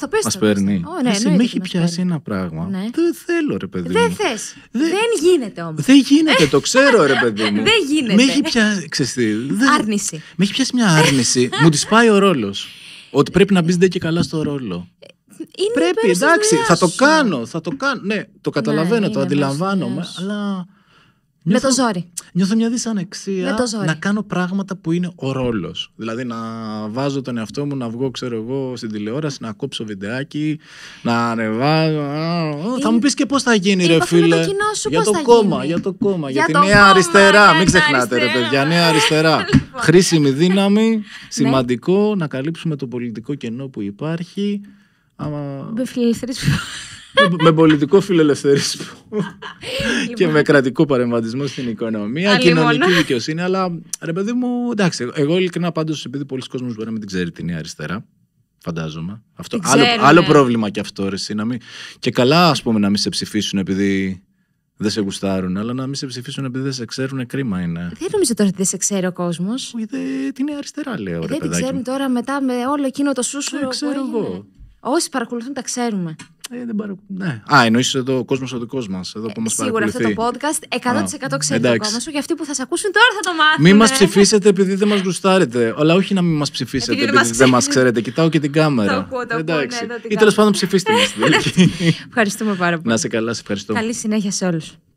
B: το, πες το. Μα παίρνει. Ναι, με έχει πιάσει
A: ένα πράγμα.
B: Ναι. Δεν θέλω, ρε παιδί. Δεν θε. Δεν γίνεται όμως. Δεν
A: γίνεται, το ξέρω, ρε παιδί μου. Δεν γίνεται. Με έχει πιάσει. Άρνηση. Με έχει πιάσει μια άρνηση. Μου τη πάει ο ρόλος. Ότι πρέπει να μπεις δεν και καλά στο ρόλο. Ε, είναι Πρέπει, εντάξει, θα το κάνω, θα το κάνω. Ναι, το ναι, καταλαβαίνω, το αντιλαμβάνομαι, αλλά. με το ζόρι. Νιώθω μια δυσανεξία να κάνω πράγματα που είναι ο ρόλος. Δηλαδή να βάζω τον εαυτό μου να βγω, ξέρω εγώ, στην τηλεόραση, να κόψω βιντεάκι, να ανεβάζω. Είναι... Θα μου πεις και πώς θα γίνει, Είπα, ρε φίλε. Το κοινό σου για, το θα κόμμα, γίνει. για το κόμμα, για, για τη νέα αριστερά. Ναι, Μην ξεχνάτε, ρε παιδιά, νέα αριστερά. Λοιπόν. Χρήσιμη δύναμη, ναι. σημαντικό να καλύψουμε το πολιτικό κενό που υπάρχει. Άμα...
B: Με φιλελευθερισμό.
A: με πολιτικό φιλελευθερισμό λοιπόν. και με κρατικό παρεμβατισμό στην οικονομία, κοινωνική δικαιοσύνη. Αλλά ρε παιδί μου, εντάξει, εγώ ειλικρινά πάντως, επειδή πολλοί κόσμοι μπορεί να μην την ξέρει την αριστερά. Φαντάζομαι. Αυτό. Άλλο, άλλο, πρόβλημα κι αυτό, ρε Και καλά, ας πούμε, να μην σε ψηφίσουν επειδή δεν σε γουστάρουν, αλλά να μην σε ψηφίσουν επειδή δεν σε ξέρουν, κρίμα είναι.
B: Δεν νομίζω τώρα ότι δεν σε ξέρει ο κόσμος. Την νέα αριστερά, λέω. Ε, δεν την ξέρουν τώρα μετά με όλο εκείνο το σούσουρο. Δεν ξέρω εγώ. Όσοι παρακολουθούν τα ξέρουμε. Ε, δεν
A: ναι. Α, εννοείς εδώ ο κόσμος ο δικός μας. Ε, μας σίγουρα αυτό το
B: podcast 100% ξέρει το κόσμος σου. Για αυτοί που θα σε ακούσουν τώρα θα το μάθουν. Μην μας ναι. ψηφίσετε
A: επειδή δεν μας γουστάρετε. Αλλά όχι να μην μας ψηφίσετε επειδή, επειδή δεν μας ξέρετε. Κοιτάω και την κάμερα. Το ακούω, το Εντάξει. ακούω. Ναι, Ή τέλος πάντων ψηφίστε δηλαδή. Ευχαριστούμε πάρα πολύ. Να σε καλά, σε ευχαριστώ. Καλή συνέχεια σε όλους.